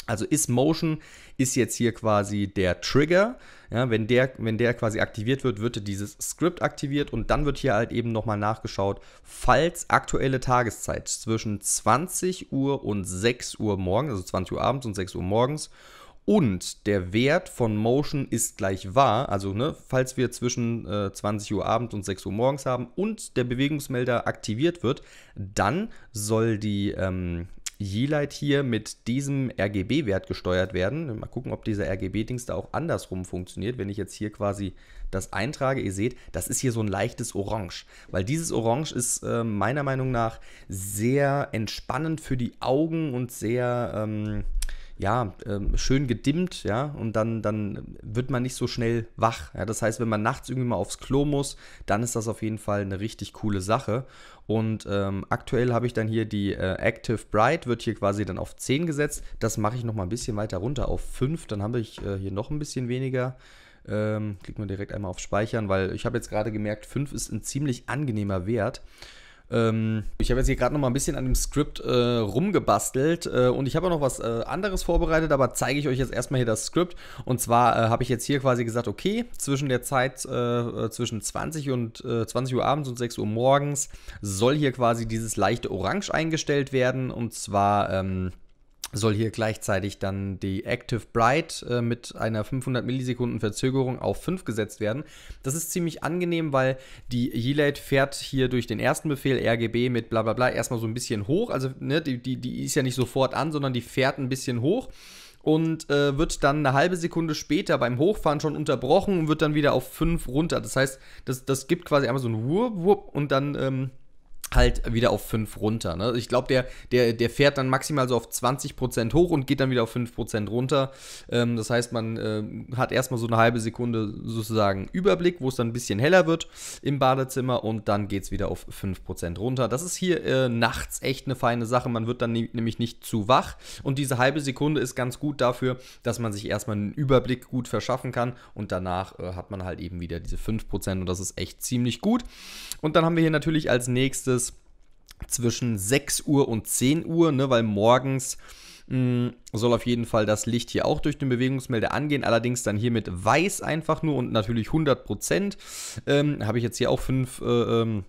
Speaker 1: also ist Motion ist jetzt hier quasi der Trigger. Ja, wenn, der, wenn der quasi aktiviert wird, wird dieses Script aktiviert und dann wird hier halt eben nochmal nachgeschaut, falls aktuelle Tageszeit zwischen 20 Uhr und 6 Uhr morgens, also 20 Uhr abends und 6 Uhr morgens, und der Wert von Motion ist gleich wahr, also ne, falls wir zwischen äh, 20 Uhr abends und 6 Uhr morgens haben und der Bewegungsmelder aktiviert wird, dann soll die, ähm, Yeelight hier mit diesem RGB-Wert gesteuert werden. Mal gucken, ob dieser RGB-Dings da auch andersrum funktioniert. Wenn ich jetzt hier quasi das eintrage, ihr seht, das ist hier so ein leichtes Orange. Weil dieses Orange ist äh, meiner Meinung nach sehr entspannend für die Augen und sehr... Ähm, ja, ähm, schön gedimmt, ja, und dann, dann wird man nicht so schnell wach. Ja? Das heißt, wenn man nachts irgendwie mal aufs Klo muss, dann ist das auf jeden Fall eine richtig coole Sache. Und ähm, aktuell habe ich dann hier die äh, Active Bright, wird hier quasi dann auf 10 gesetzt. Das mache ich nochmal ein bisschen weiter runter auf 5, dann habe ich äh, hier noch ein bisschen weniger. Ähm, klicken wir direkt einmal auf Speichern, weil ich habe jetzt gerade gemerkt, 5 ist ein ziemlich angenehmer Wert. Ähm, ich habe jetzt hier gerade noch mal ein bisschen an dem Skript äh, rumgebastelt äh, und ich habe auch noch was äh, anderes vorbereitet, aber zeige ich euch jetzt erstmal hier das Skript. Und zwar äh, habe ich jetzt hier quasi gesagt, okay, zwischen der Zeit äh, äh, zwischen 20 und 20 Uhr abends und 6 Uhr morgens soll hier quasi dieses leichte Orange eingestellt werden. Und zwar ähm, soll hier gleichzeitig dann die Active Bright äh, mit einer 500 Millisekunden Verzögerung auf 5 gesetzt werden. Das ist ziemlich angenehm, weil die Yeelate fährt hier durch den ersten Befehl RGB mit bla bla bla erstmal so ein bisschen hoch. Also ne, die, die, die ist ja nicht sofort an, sondern die fährt ein bisschen hoch und äh, wird dann eine halbe Sekunde später beim Hochfahren schon unterbrochen und wird dann wieder auf 5 runter. Das heißt, das, das gibt quasi einmal so ein Wurp, Wurp und dann ähm, halt wieder auf 5 runter. Ne? Ich glaube, der, der, der fährt dann maximal so auf 20% hoch und geht dann wieder auf 5% runter. Ähm, das heißt, man äh, hat erstmal so eine halbe Sekunde sozusagen Überblick, wo es dann ein bisschen heller wird im Badezimmer und dann geht es wieder auf 5% runter. Das ist hier äh, nachts echt eine feine Sache. Man wird dann nämlich nicht zu wach und diese halbe Sekunde ist ganz gut dafür, dass man sich erstmal einen Überblick gut verschaffen kann und danach äh, hat man halt eben wieder diese 5% und das ist echt ziemlich gut. Und dann haben wir hier natürlich als nächstes zwischen 6 Uhr und 10 Uhr, ne, weil morgens hm, soll auf jeden Fall das Licht hier auch durch den Bewegungsmelder angehen, allerdings dann hier mit weiß einfach nur und natürlich 100%. Ähm, Habe ich jetzt hier auch 5 äh, ähm,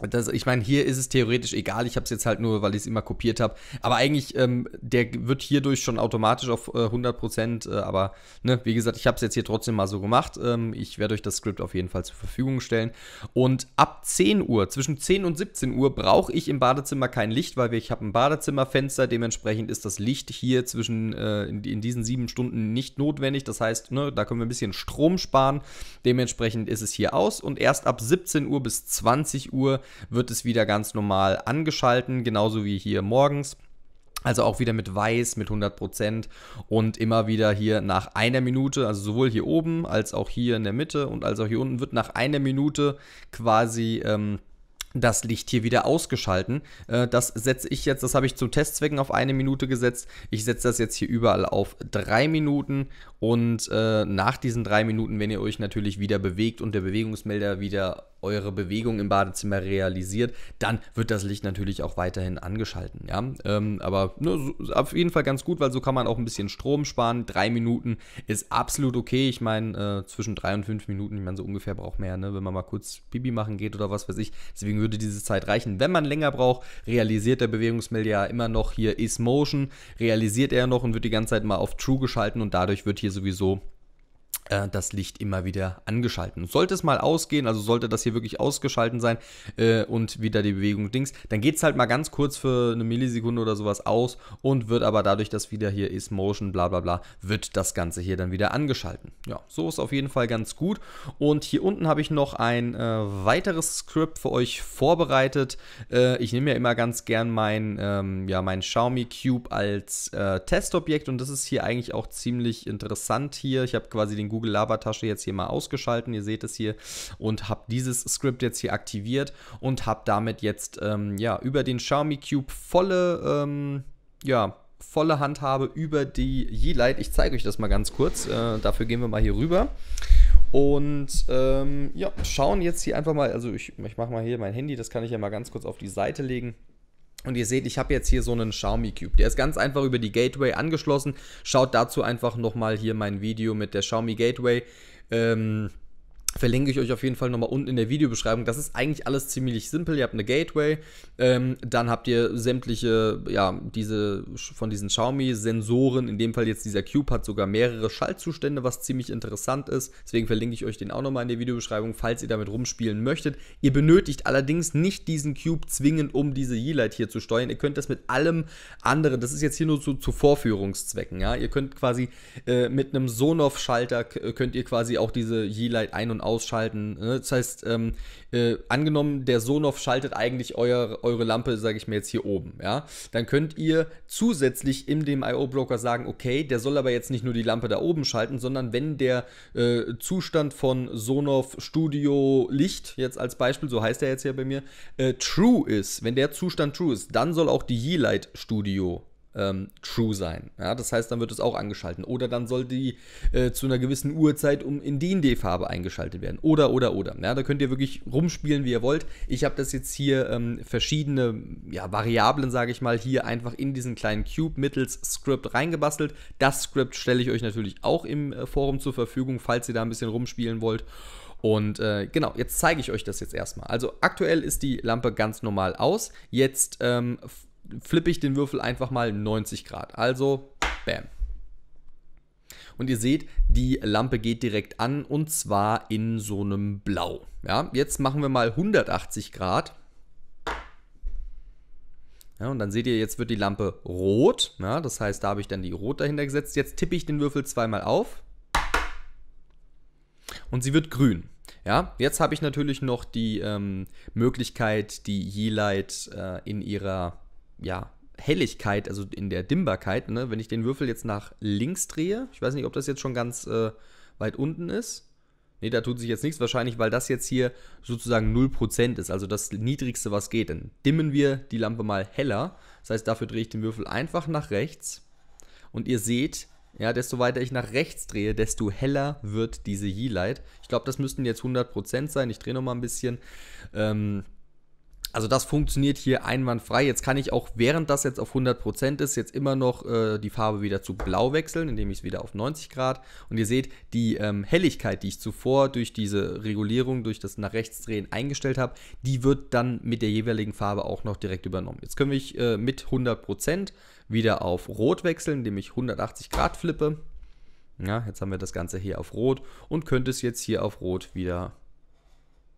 Speaker 1: das, ich meine, hier ist es theoretisch egal. Ich habe es jetzt halt nur, weil ich es immer kopiert habe. Aber eigentlich, ähm, der wird hierdurch schon automatisch auf äh, 100%. Äh, aber ne, wie gesagt, ich habe es jetzt hier trotzdem mal so gemacht. Ähm, ich werde euch das Skript auf jeden Fall zur Verfügung stellen. Und ab 10 Uhr, zwischen 10 und 17 Uhr, brauche ich im Badezimmer kein Licht, weil ich habe ein Badezimmerfenster. Dementsprechend ist das Licht hier zwischen äh, in, in, diesen sieben Stunden nicht notwendig. Das heißt, ne, da können wir ein bisschen Strom sparen. Dementsprechend ist es hier aus. Und erst ab 17 Uhr bis 20 Uhr wird es wieder ganz normal angeschalten, genauso wie hier morgens. Also auch wieder mit weiß, mit 100% und immer wieder hier nach einer Minute, also sowohl hier oben als auch hier in der Mitte und als auch hier unten wird nach einer Minute quasi... Ähm, das Licht hier wieder ausgeschalten. Äh, das setze ich jetzt, das habe ich zu Testzwecken auf eine Minute gesetzt. Ich setze das jetzt hier überall auf drei Minuten und äh, nach diesen drei Minuten, wenn ihr euch natürlich wieder bewegt und der Bewegungsmelder wieder eure Bewegung im Badezimmer realisiert, dann wird das Licht natürlich auch weiterhin angeschalten. Ja? Ähm, aber ne, so, auf jeden Fall ganz gut, weil so kann man auch ein bisschen Strom sparen. Drei Minuten ist absolut okay. Ich meine, äh, zwischen drei und fünf Minuten, ich meine, so ungefähr braucht man ja, ne, wenn man mal kurz Bibi machen geht oder was weiß ich. Deswegen würde diese Zeit reichen. Wenn man länger braucht, realisiert der Bewegungsmelder ja immer noch hier ist Motion, realisiert er noch und wird die ganze Zeit mal auf True geschalten und dadurch wird hier sowieso äh, das Licht immer wieder angeschalten. Sollte es mal ausgehen, also sollte das hier wirklich ausgeschalten sein äh, und wieder die Bewegung Dings, dann geht es halt mal ganz kurz für eine Millisekunde oder sowas aus und wird aber dadurch, dass wieder hier ist Motion, bla bla bla, wird das Ganze hier dann wieder angeschalten. Ja, so ist auf jeden Fall ganz gut. Und hier unten habe ich noch ein äh, weiteres Script für euch vorbereitet. Äh, ich nehme ja immer ganz gern mein, ähm, ja, mein Xiaomi Cube als äh, Testobjekt und das ist hier eigentlich auch ziemlich interessant hier. Ich habe quasi den Google Labertasche jetzt hier mal ausgeschalten, ihr seht es hier, und habe dieses Script jetzt hier aktiviert und habe damit jetzt ähm, ja, über den Xiaomi Cube volle, ähm, ja, volle Handhabe über die Yeelight. Ich zeige euch das mal ganz kurz, äh, dafür gehen wir mal hier rüber. Und ähm, ja, schauen jetzt hier einfach mal, also ich, ich mache mal hier mein Handy, das kann ich ja mal ganz kurz auf die Seite legen. Und ihr seht, ich habe jetzt hier so einen Xiaomi Cube. Der ist ganz einfach über die Gateway angeschlossen. Schaut dazu einfach nochmal hier mein Video mit der Xiaomi Gateway. Ähm, Verlinke ich euch auf jeden Fall nochmal unten in der Videobeschreibung. Das ist eigentlich alles ziemlich simpel. Ihr habt eine Gateway, ähm, dann habt ihr sämtliche, ja, diese von diesen Xiaomi-Sensoren. In dem Fall jetzt dieser Cube hat sogar mehrere Schaltzustände, was ziemlich interessant ist. Deswegen verlinke ich euch den auch nochmal in der Videobeschreibung, falls ihr damit rumspielen möchtet. Ihr benötigt allerdings nicht diesen Cube zwingend, um diese Yeelight hier zu steuern. Ihr könnt das mit allem anderen, das ist jetzt hier nur zu, zu Vorführungszwecken, ja. Ihr könnt quasi äh, mit einem Sonoff-Schalter, könnt ihr quasi auch diese Yeelight ein- und ausschalten. Ne? Das heißt, ähm, äh, angenommen, der Sonoff schaltet eigentlich euer, eure Lampe, sage ich mir jetzt hier oben, ja, dann könnt ihr zusätzlich in dem IO-Broker sagen, okay, der soll aber jetzt nicht nur die Lampe da oben schalten, sondern wenn der äh, Zustand von Sonoff Studio Licht, jetzt als Beispiel, so heißt er jetzt hier bei mir, äh, true ist, wenn der Zustand true ist, dann soll auch die Yeelight Studio ähm, true sein. Ja, das heißt, dann wird es auch angeschaltet. Oder dann soll die äh, zu einer gewissen Uhrzeit um in D&D-Farbe eingeschaltet werden. Oder, oder, oder. Ja, da könnt ihr wirklich rumspielen, wie ihr wollt. Ich habe das jetzt hier ähm, verschiedene ja, Variablen, sage ich mal, hier einfach in diesen kleinen Cube mittels Script reingebastelt. Das Script stelle ich euch natürlich auch im äh, Forum zur Verfügung, falls ihr da ein bisschen rumspielen wollt. Und äh, genau, jetzt zeige ich euch das jetzt erstmal. Also aktuell ist die Lampe ganz normal aus. Jetzt ähm, flippe ich den Würfel einfach mal 90 Grad. Also, bam. Und ihr seht, die Lampe geht direkt an und zwar in so einem Blau. Ja, jetzt machen wir mal 180 Grad. Ja, und dann seht ihr, jetzt wird die Lampe rot. Ja, das heißt, da habe ich dann die rot dahinter gesetzt. Jetzt tippe ich den Würfel zweimal auf. Und sie wird grün. Ja, jetzt habe ich natürlich noch die ähm, Möglichkeit, die Yeelight äh, in ihrer ja, Helligkeit, also in der Dimmbarkeit, ne? wenn ich den Würfel jetzt nach links drehe, ich weiß nicht, ob das jetzt schon ganz äh, weit unten ist. Ne, da tut sich jetzt nichts wahrscheinlich, weil das jetzt hier sozusagen 0% ist, also das niedrigste, was geht. Dann dimmen wir die Lampe mal heller. Das heißt, dafür drehe ich den Würfel einfach nach rechts. Und ihr seht, ja, desto weiter ich nach rechts drehe, desto heller wird diese Yeelight. Ich glaube, das müssten jetzt 100% sein. Ich drehe nochmal ein bisschen. Ähm, also das funktioniert hier einwandfrei. Jetzt kann ich auch, während das jetzt auf 100% ist, jetzt immer noch äh, die Farbe wieder zu blau wechseln, indem ich es wieder auf 90 Grad. Und ihr seht, die ähm, Helligkeit, die ich zuvor durch diese Regulierung, durch das nach rechts drehen eingestellt habe, die wird dann mit der jeweiligen Farbe auch noch direkt übernommen. Jetzt können wir äh, mit 100% wieder auf rot wechseln, indem ich 180 Grad flippe. Ja, jetzt haben wir das Ganze hier auf rot und könnte es jetzt hier auf rot wieder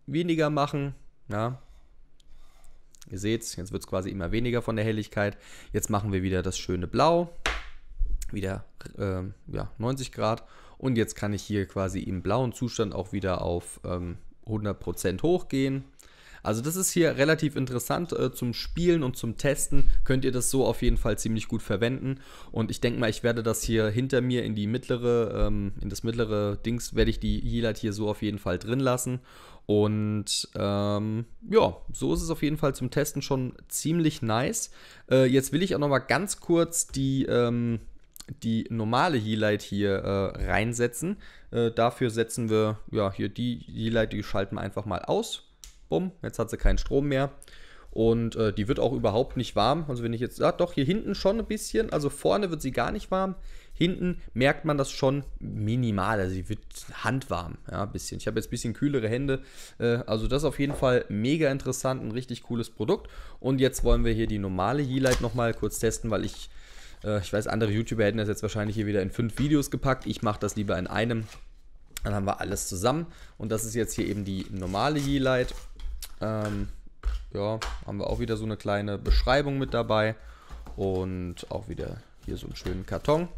Speaker 1: weniger machen. Ja, Ihr seht, jetzt wird es quasi immer weniger von der Helligkeit. Jetzt machen wir wieder das schöne Blau, wieder äh, ja, 90 Grad. Und jetzt kann ich hier quasi im blauen Zustand auch wieder auf ähm, 100% hochgehen. Also das ist hier relativ interessant äh, zum Spielen und zum Testen. Könnt ihr das so auf jeden Fall ziemlich gut verwenden. Und ich denke mal, ich werde das hier hinter mir in die mittlere, ähm, in das mittlere Dings, werde ich die Highlight hier so auf jeden Fall drin lassen. Und ähm, ja, so ist es auf jeden Fall zum Testen schon ziemlich nice. Äh, jetzt will ich auch noch mal ganz kurz die, ähm, die normale Healight hier äh, reinsetzen. Äh, dafür setzen wir ja hier die Healight, die schalten wir einfach mal aus. Bumm, jetzt hat sie keinen Strom mehr. Und äh, die wird auch überhaupt nicht warm. Also wenn ich jetzt, ja ah, doch, hier hinten schon ein bisschen. Also vorne wird sie gar nicht warm. Hinten merkt man das schon minimal, also sie wird handwarm, ja, ein bisschen. Ich habe jetzt ein bisschen kühlere Hände, äh, also das ist auf jeden Fall mega interessant, ein richtig cooles Produkt. Und jetzt wollen wir hier die normale Yeelight nochmal kurz testen, weil ich, äh, ich weiß, andere YouTuber hätten das jetzt wahrscheinlich hier wieder in fünf Videos gepackt. Ich mache das lieber in einem. Dann haben wir alles zusammen. Und das ist jetzt hier eben die normale Yeelight. Ähm, ja, haben wir auch wieder so eine kleine Beschreibung mit dabei und auch wieder hier so einen schönen Karton.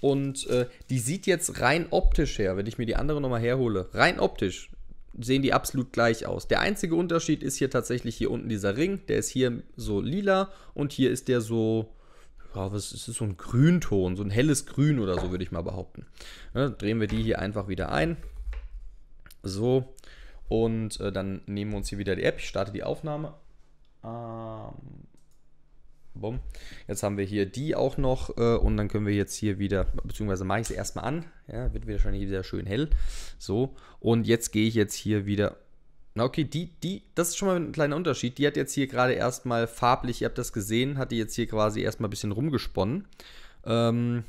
Speaker 1: Und äh, die sieht jetzt rein optisch her, wenn ich mir die andere nochmal herhole, rein optisch sehen die absolut gleich aus. Der einzige Unterschied ist hier tatsächlich hier unten dieser Ring. Der ist hier so lila und hier ist der so, ja, was ist das, so ein Grünton, so ein helles Grün oder so, würde ich mal behaupten. Ja, ne, drehen wir die hier einfach wieder ein. So. Und äh, dann nehmen wir uns hier wieder die App. Ich starte die Aufnahme. Ähm, Bumm. Jetzt haben wir hier die auch noch äh, und dann können wir jetzt hier wieder, beziehungsweise mache ich sie erstmal an. Ja, wird wahrscheinlich wieder schön hell. So, und jetzt gehe ich jetzt hier wieder. Na okay, die, die, das ist schon mal ein kleiner Unterschied. Die hat jetzt hier gerade erstmal farblich, ihr habt das gesehen, hat die jetzt hier quasi erstmal ein bisschen rumgesponnen. Ähm,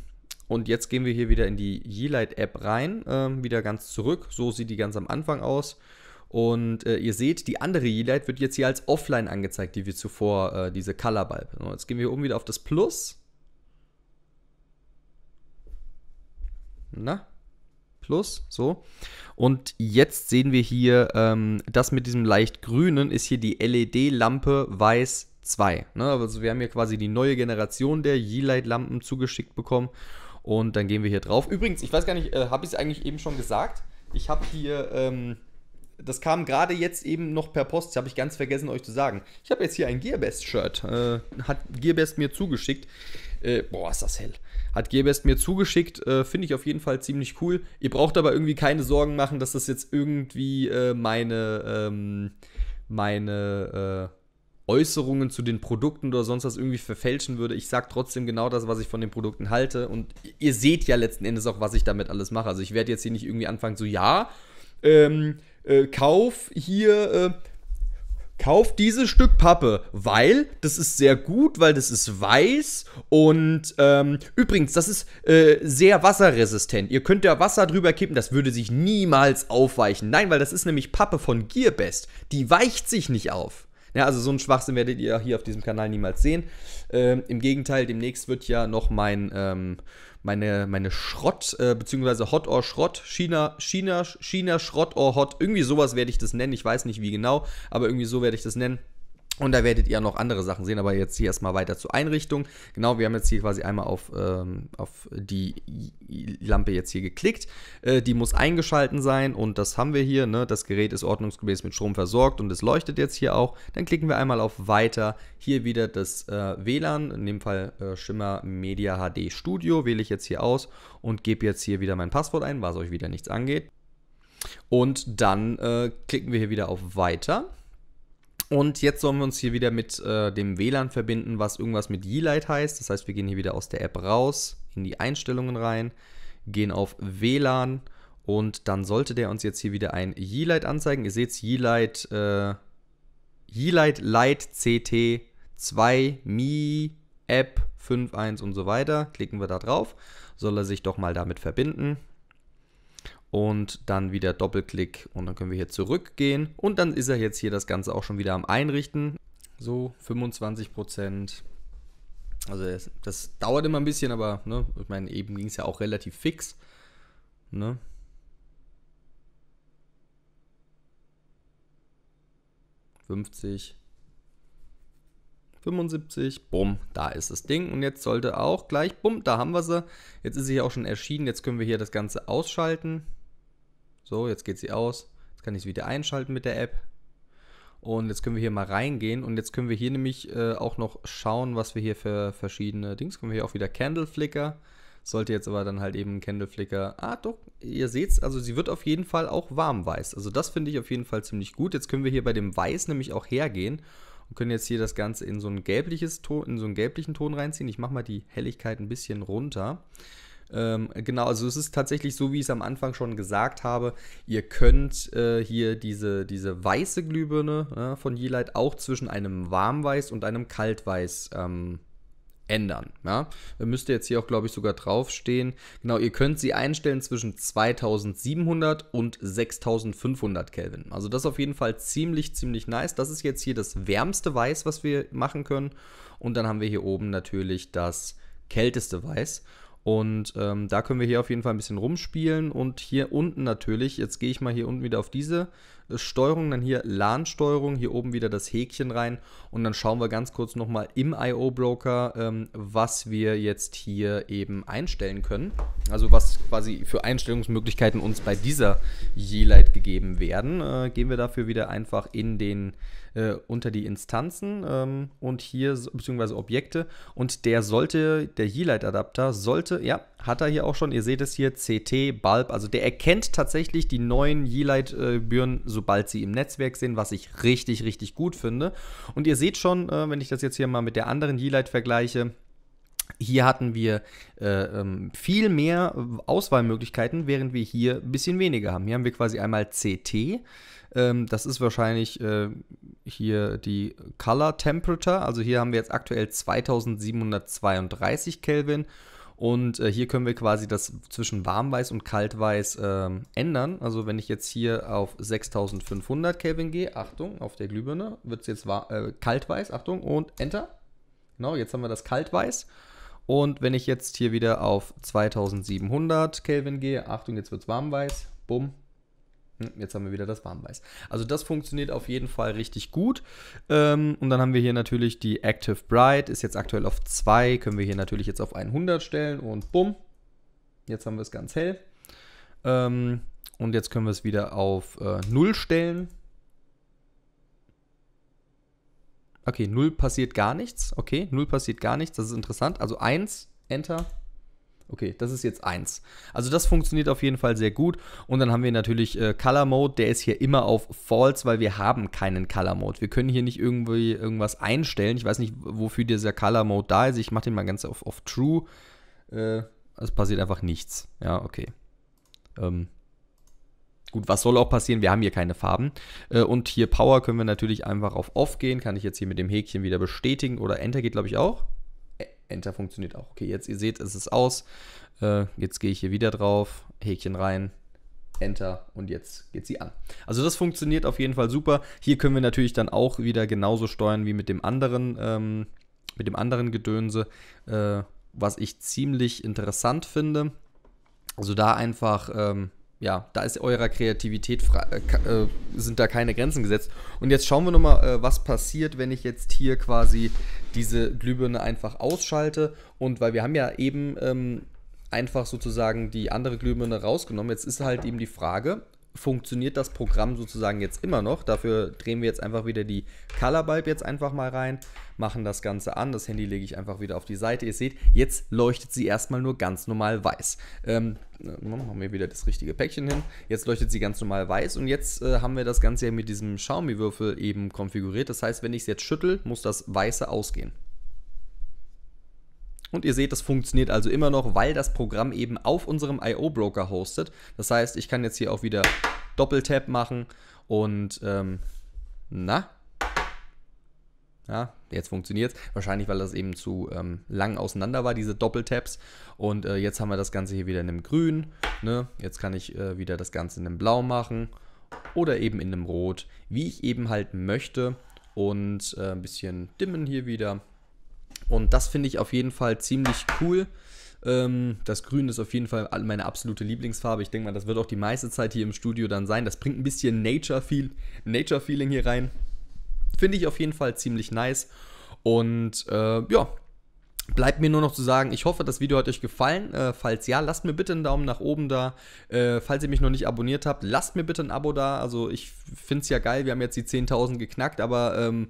Speaker 1: und jetzt gehen wir hier wieder in die Yeelight App rein, ähm, wieder ganz zurück. So sieht die ganz am Anfang aus. Und äh, ihr seht, die andere Yeelight wird jetzt hier als offline angezeigt, die wir zuvor, äh, diese Color Bulb. Jetzt gehen wir oben wieder auf das Plus. Na? Plus, so. Und jetzt sehen wir hier, ähm, das mit diesem leicht grünen ist hier die LED-Lampe weiß 2. Ne? Also wir haben hier quasi die neue Generation der Yeelight-Lampen zugeschickt bekommen. Und dann gehen wir hier drauf. Übrigens, ich weiß gar nicht, äh, habe ich es eigentlich eben schon gesagt? Ich habe hier ähm, das kam gerade jetzt eben noch per Post, das habe ich ganz vergessen euch zu sagen. Ich habe jetzt hier ein Gearbest-Shirt, äh, hat Gearbest mir zugeschickt. Äh, boah, ist das hell. Hat Gearbest mir zugeschickt, äh, finde ich auf jeden Fall ziemlich cool. Ihr braucht aber irgendwie keine Sorgen machen, dass das jetzt irgendwie äh, meine, ähm, meine äh, Äußerungen zu den Produkten oder sonst was irgendwie verfälschen würde. Ich sage trotzdem genau das, was ich von den Produkten halte. Und ihr seht ja letzten Endes auch, was ich damit alles mache. Also ich werde jetzt hier nicht irgendwie anfangen, so ja. Ähm, äh, kauf hier, äh, kauf dieses Stück Pappe, weil das ist sehr gut, weil das ist weiß und ähm, übrigens, das ist äh, sehr wasserresistent. Ihr könnt da Wasser drüber kippen, das würde sich niemals aufweichen. Nein, weil das ist nämlich Pappe von Gearbest. Die weicht sich nicht auf. Ja, also so einen Schwachsinn werdet ihr hier auf diesem Kanal niemals sehen. Ähm, Im Gegenteil, demnächst wird ja noch mein ähm, meine, meine Schrott, äh, beziehungsweise Hot or Schrott, China, China, China, Schrott or Hot, irgendwie sowas werde ich das nennen, ich weiß nicht wie genau, aber irgendwie so werde ich das nennen. Und da werdet ihr noch andere Sachen sehen, aber jetzt hier erstmal weiter zur Einrichtung. Genau, wir haben jetzt hier quasi einmal auf, ähm, auf die Lampe jetzt hier geklickt. Äh, die muss eingeschalten sein und das haben wir hier. Ne? Das Gerät ist ordnungsgemäß mit Strom versorgt und es leuchtet jetzt hier auch. Dann klicken wir einmal auf Weiter. Hier wieder das äh, WLAN, in dem Fall äh, Schimmer Media HD Studio, wähle ich jetzt hier aus und gebe jetzt hier wieder mein Passwort ein, was euch wieder nichts angeht. Und dann äh, klicken wir hier wieder auf Weiter. Und jetzt sollen wir uns hier wieder mit äh, dem WLAN verbinden, was irgendwas mit Yeelight heißt. Das heißt, wir gehen hier wieder aus der App raus, in die Einstellungen rein, gehen auf WLAN und dann sollte der uns jetzt hier wieder ein Yeelight anzeigen. Ihr seht es, Yeelight, äh, Yeelight Light CT 2 Mi App 5.1 und so weiter. Klicken wir da drauf, soll er sich doch mal damit verbinden und dann wieder Doppelklick und dann können wir hier zurückgehen und dann ist er jetzt hier das Ganze auch schon wieder am Einrichten. So 25 Prozent. Also das, dauert immer ein bisschen, aber ne, ich meine, eben ging es ja auch relativ fix. Ne? Fünfzig, 75, bumm, da ist das Ding. Und jetzt sollte auch gleich, bumm, da haben wir sie. Jetzt ist sie hier auch schon erschienen. Jetzt können wir hier das Ganze ausschalten. So, jetzt geht sie aus. Jetzt kann ich es wieder einschalten mit der App. Und jetzt können wir hier mal reingehen und jetzt können wir hier nämlich äh, auch noch schauen, was wir hier für verschiedene Dings. Können wir hier auch wieder Candle Flicker. Sollte jetzt aber dann halt eben Candle Flicker. Ah, doch, ihr seht's, also sie wird auf jeden Fall auch warm weiß. Also das finde ich auf jeden Fall ziemlich gut. Jetzt können wir hier bei dem Weiß nämlich auch hergehen und können jetzt hier das Ganze in so, ein gelbliches Ton, in so einen gelblichen Ton reinziehen. Ich mache mal die Helligkeit ein bisschen runter. Ähm, genau, also es ist tatsächlich so, wie ich es am Anfang schon gesagt habe. Ihr könnt äh, hier diese, diese weiße Glühbirne ja, von Yeelight auch zwischen einem Warmweiß und einem Kaltweiß ähm, ändern. Ja? Müsste jetzt hier auch, glaube ich, sogar draufstehen. Genau, ihr könnt sie einstellen zwischen 2700 und 6500 Kelvin. Also das ist auf jeden Fall ziemlich, ziemlich nice. Das ist jetzt hier das wärmste Weiß, was wir machen können. Und dann haben wir hier oben natürlich das kälteste Weiß. Und ähm, da können wir hier auf jeden Fall ein bisschen rumspielen. Und hier unten natürlich, jetzt gehe ich mal hier unten wieder auf diese äh, Steuerung, dann hier LAN-Steuerung, hier oben wieder das Häkchen rein. Und dann schauen wir ganz kurz nochmal im IO-Broker, ähm, was wir jetzt hier eben einstellen können. Also was quasi für Einstellungsmöglichkeiten uns bei dieser Yeelight gegeben werden. Äh, gehen wir dafür wieder einfach in den äh, unter die Instanzen ähm, und hier, beziehungsweise Objekte. Und der sollte, der Yeelight-Adapter sollte, ja, hat er hier auch schon, ihr seht es hier, CT, Bulb, also der erkennt tatsächlich die neuen Yeelight-Birnen, sobald sie im Netzwerk sind, was ich richtig, richtig gut finde. Und ihr seht schon, äh, wenn ich das jetzt hier mal mit der anderen Yeelight vergleiche, hier hatten wir äh, ähm, viel mehr Auswahlmöglichkeiten, während wir hier ein bisschen weniger haben. Hier haben wir quasi einmal CT. Ähm, das ist wahrscheinlich äh, hier die Color Temperature. Also hier haben wir jetzt aktuell 2732 Kelvin. Und äh, hier können wir quasi das zwischen warmweiß und kaltweiß ähm, ändern. Also wenn ich jetzt hier auf 6500 Kelvin gehe, Achtung, auf der Glühbirne wird es jetzt äh, kaltweiß, Achtung, und Enter. Genau, jetzt haben wir das kaltweiß. Und wenn ich jetzt hier wieder auf 2700 Kelvin gehe, Achtung, jetzt wird es warmweiß, bumm, hm, Jetzt haben wir wieder das Warmweiß. Also das funktioniert auf jeden Fall richtig gut. Ähm, und dann haben wir hier natürlich die Active Bright, ist jetzt aktuell auf 2, können wir hier natürlich jetzt auf 100 stellen und bumm, jetzt haben wir es ganz hell. Ähm, und jetzt können wir es wieder auf 0 äh, stellen, Okay, 0 passiert gar nichts. Okay, 0 passiert gar nichts. Das ist interessant. Also 1, Enter. Okay, das ist jetzt 1. Also das funktioniert auf jeden Fall sehr gut. Und dann haben wir natürlich äh, Color Mode, der ist hier immer auf False, weil wir haben keinen Color Mode. Wir können hier nicht irgendwie irgendwas einstellen. Ich weiß nicht, wofür dieser Color Mode da ist. Ich mache den mal ganz auf, auf True. Äh, es passiert einfach nichts. Ja, okay. Ähm, Gut, was soll auch passieren? Wir haben hier keine Farben. Äh, und hier Power können wir natürlich einfach auf Off gehen. Kann ich jetzt hier mit dem Häkchen wieder bestätigen oder Enter geht, glaube ich, auch. Enter funktioniert auch. Okay, jetzt ihr seht, es ist aus. Äh, jetzt gehe ich hier wieder drauf, Häkchen rein, Enter und jetzt geht sie an. Also das funktioniert auf jeden Fall super. Hier können wir natürlich dann auch wieder genauso steuern wie mit dem anderen, ähm, mit dem anderen Gedönse, äh, was ich ziemlich interessant finde. Also da einfach ähm, ja, da ist eurer Kreativität, äh, äh, sind da keine Grenzen gesetzt. Und jetzt schauen wir nochmal, äh, was passiert, wenn ich jetzt hier quasi diese Glühbirne einfach ausschalte. Und weil wir haben ja eben ähm, einfach sozusagen die andere Glühbirne rausgenommen, jetzt ist halt eben die Frage, funktioniert das Programm sozusagen jetzt immer noch. Dafür drehen wir jetzt einfach wieder die Color Bulb jetzt einfach mal rein, machen das Ganze an. Das Handy lege ich einfach wieder auf die Seite. Ihr seht, jetzt leuchtet sie erstmal nur ganz normal weiß. Ähm, machen wir wieder das richtige Päckchen hin. Jetzt leuchtet sie ganz normal weiß und jetzt äh, haben wir das Ganze ja mit diesem Xiaomi-Würfel eben konfiguriert. Das heißt, wenn ich es jetzt schüttel, muss das Weiße ausgehen. Und ihr seht, das funktioniert also immer noch, weil das Programm eben auf unserem IO-Broker hostet. Das heißt, ich kann jetzt hier auch wieder Doppeltap machen und ähm, na? Ja, jetzt funktioniert es. Wahrscheinlich, weil das eben zu ähm, lang auseinander war, diese Doppeltaps. Und äh, jetzt haben wir das Ganze hier wieder in einem Grün. Ne? Jetzt kann ich äh, wieder das Ganze in einem Blau machen oder eben in einem Rot, wie ich eben halt möchte. Und äh, ein bisschen dimmen hier wieder. Und das finde ich auf jeden Fall ziemlich cool. Ähm, das Grün ist auf jeden Fall meine absolute Lieblingsfarbe. Ich denke mal, das wird auch die meiste Zeit hier im Studio dann sein. Das bringt ein bisschen Nature-Feeling Nature hier rein. Finde ich auf jeden Fall ziemlich nice. Und äh, ja, Bleibt mir nur noch zu sagen, ich hoffe, das Video hat euch gefallen. Äh, falls ja, lasst mir bitte einen Daumen nach oben da. Äh, falls ihr mich noch nicht abonniert habt, lasst mir bitte ein Abo da. Also ich finde es ja geil, wir haben jetzt die 10.000 geknackt, aber ähm,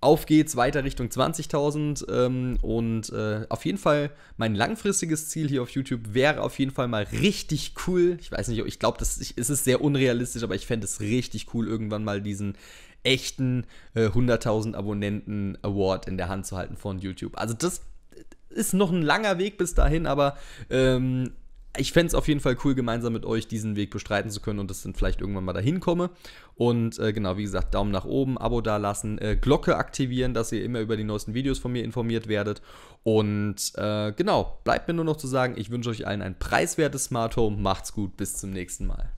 Speaker 1: auf geht's weiter Richtung 20.000 ähm, und äh, auf jeden Fall mein langfristiges Ziel hier auf YouTube wäre auf jeden Fall mal richtig cool. Ich weiß nicht, ich glaube, es ist, ist sehr unrealistisch, aber ich fände es richtig cool, irgendwann mal diesen echten äh, 100.000 Abonnenten Award in der Hand zu halten von YouTube. Also das äh, ist noch ein langer Weg bis dahin, aber ähm, ich fände es auf jeden Fall cool, gemeinsam mit euch diesen Weg bestreiten zu können und dass dann vielleicht irgendwann mal dahin komme. Und äh, genau, wie gesagt, Daumen nach oben, Abo dalassen, äh, Glocke aktivieren, dass ihr immer über die neuesten Videos von mir informiert werdet. Und äh, genau, bleibt mir nur noch zu sagen, ich wünsche euch allen ein preiswertes Smart Home. Macht's gut, bis zum nächsten Mal.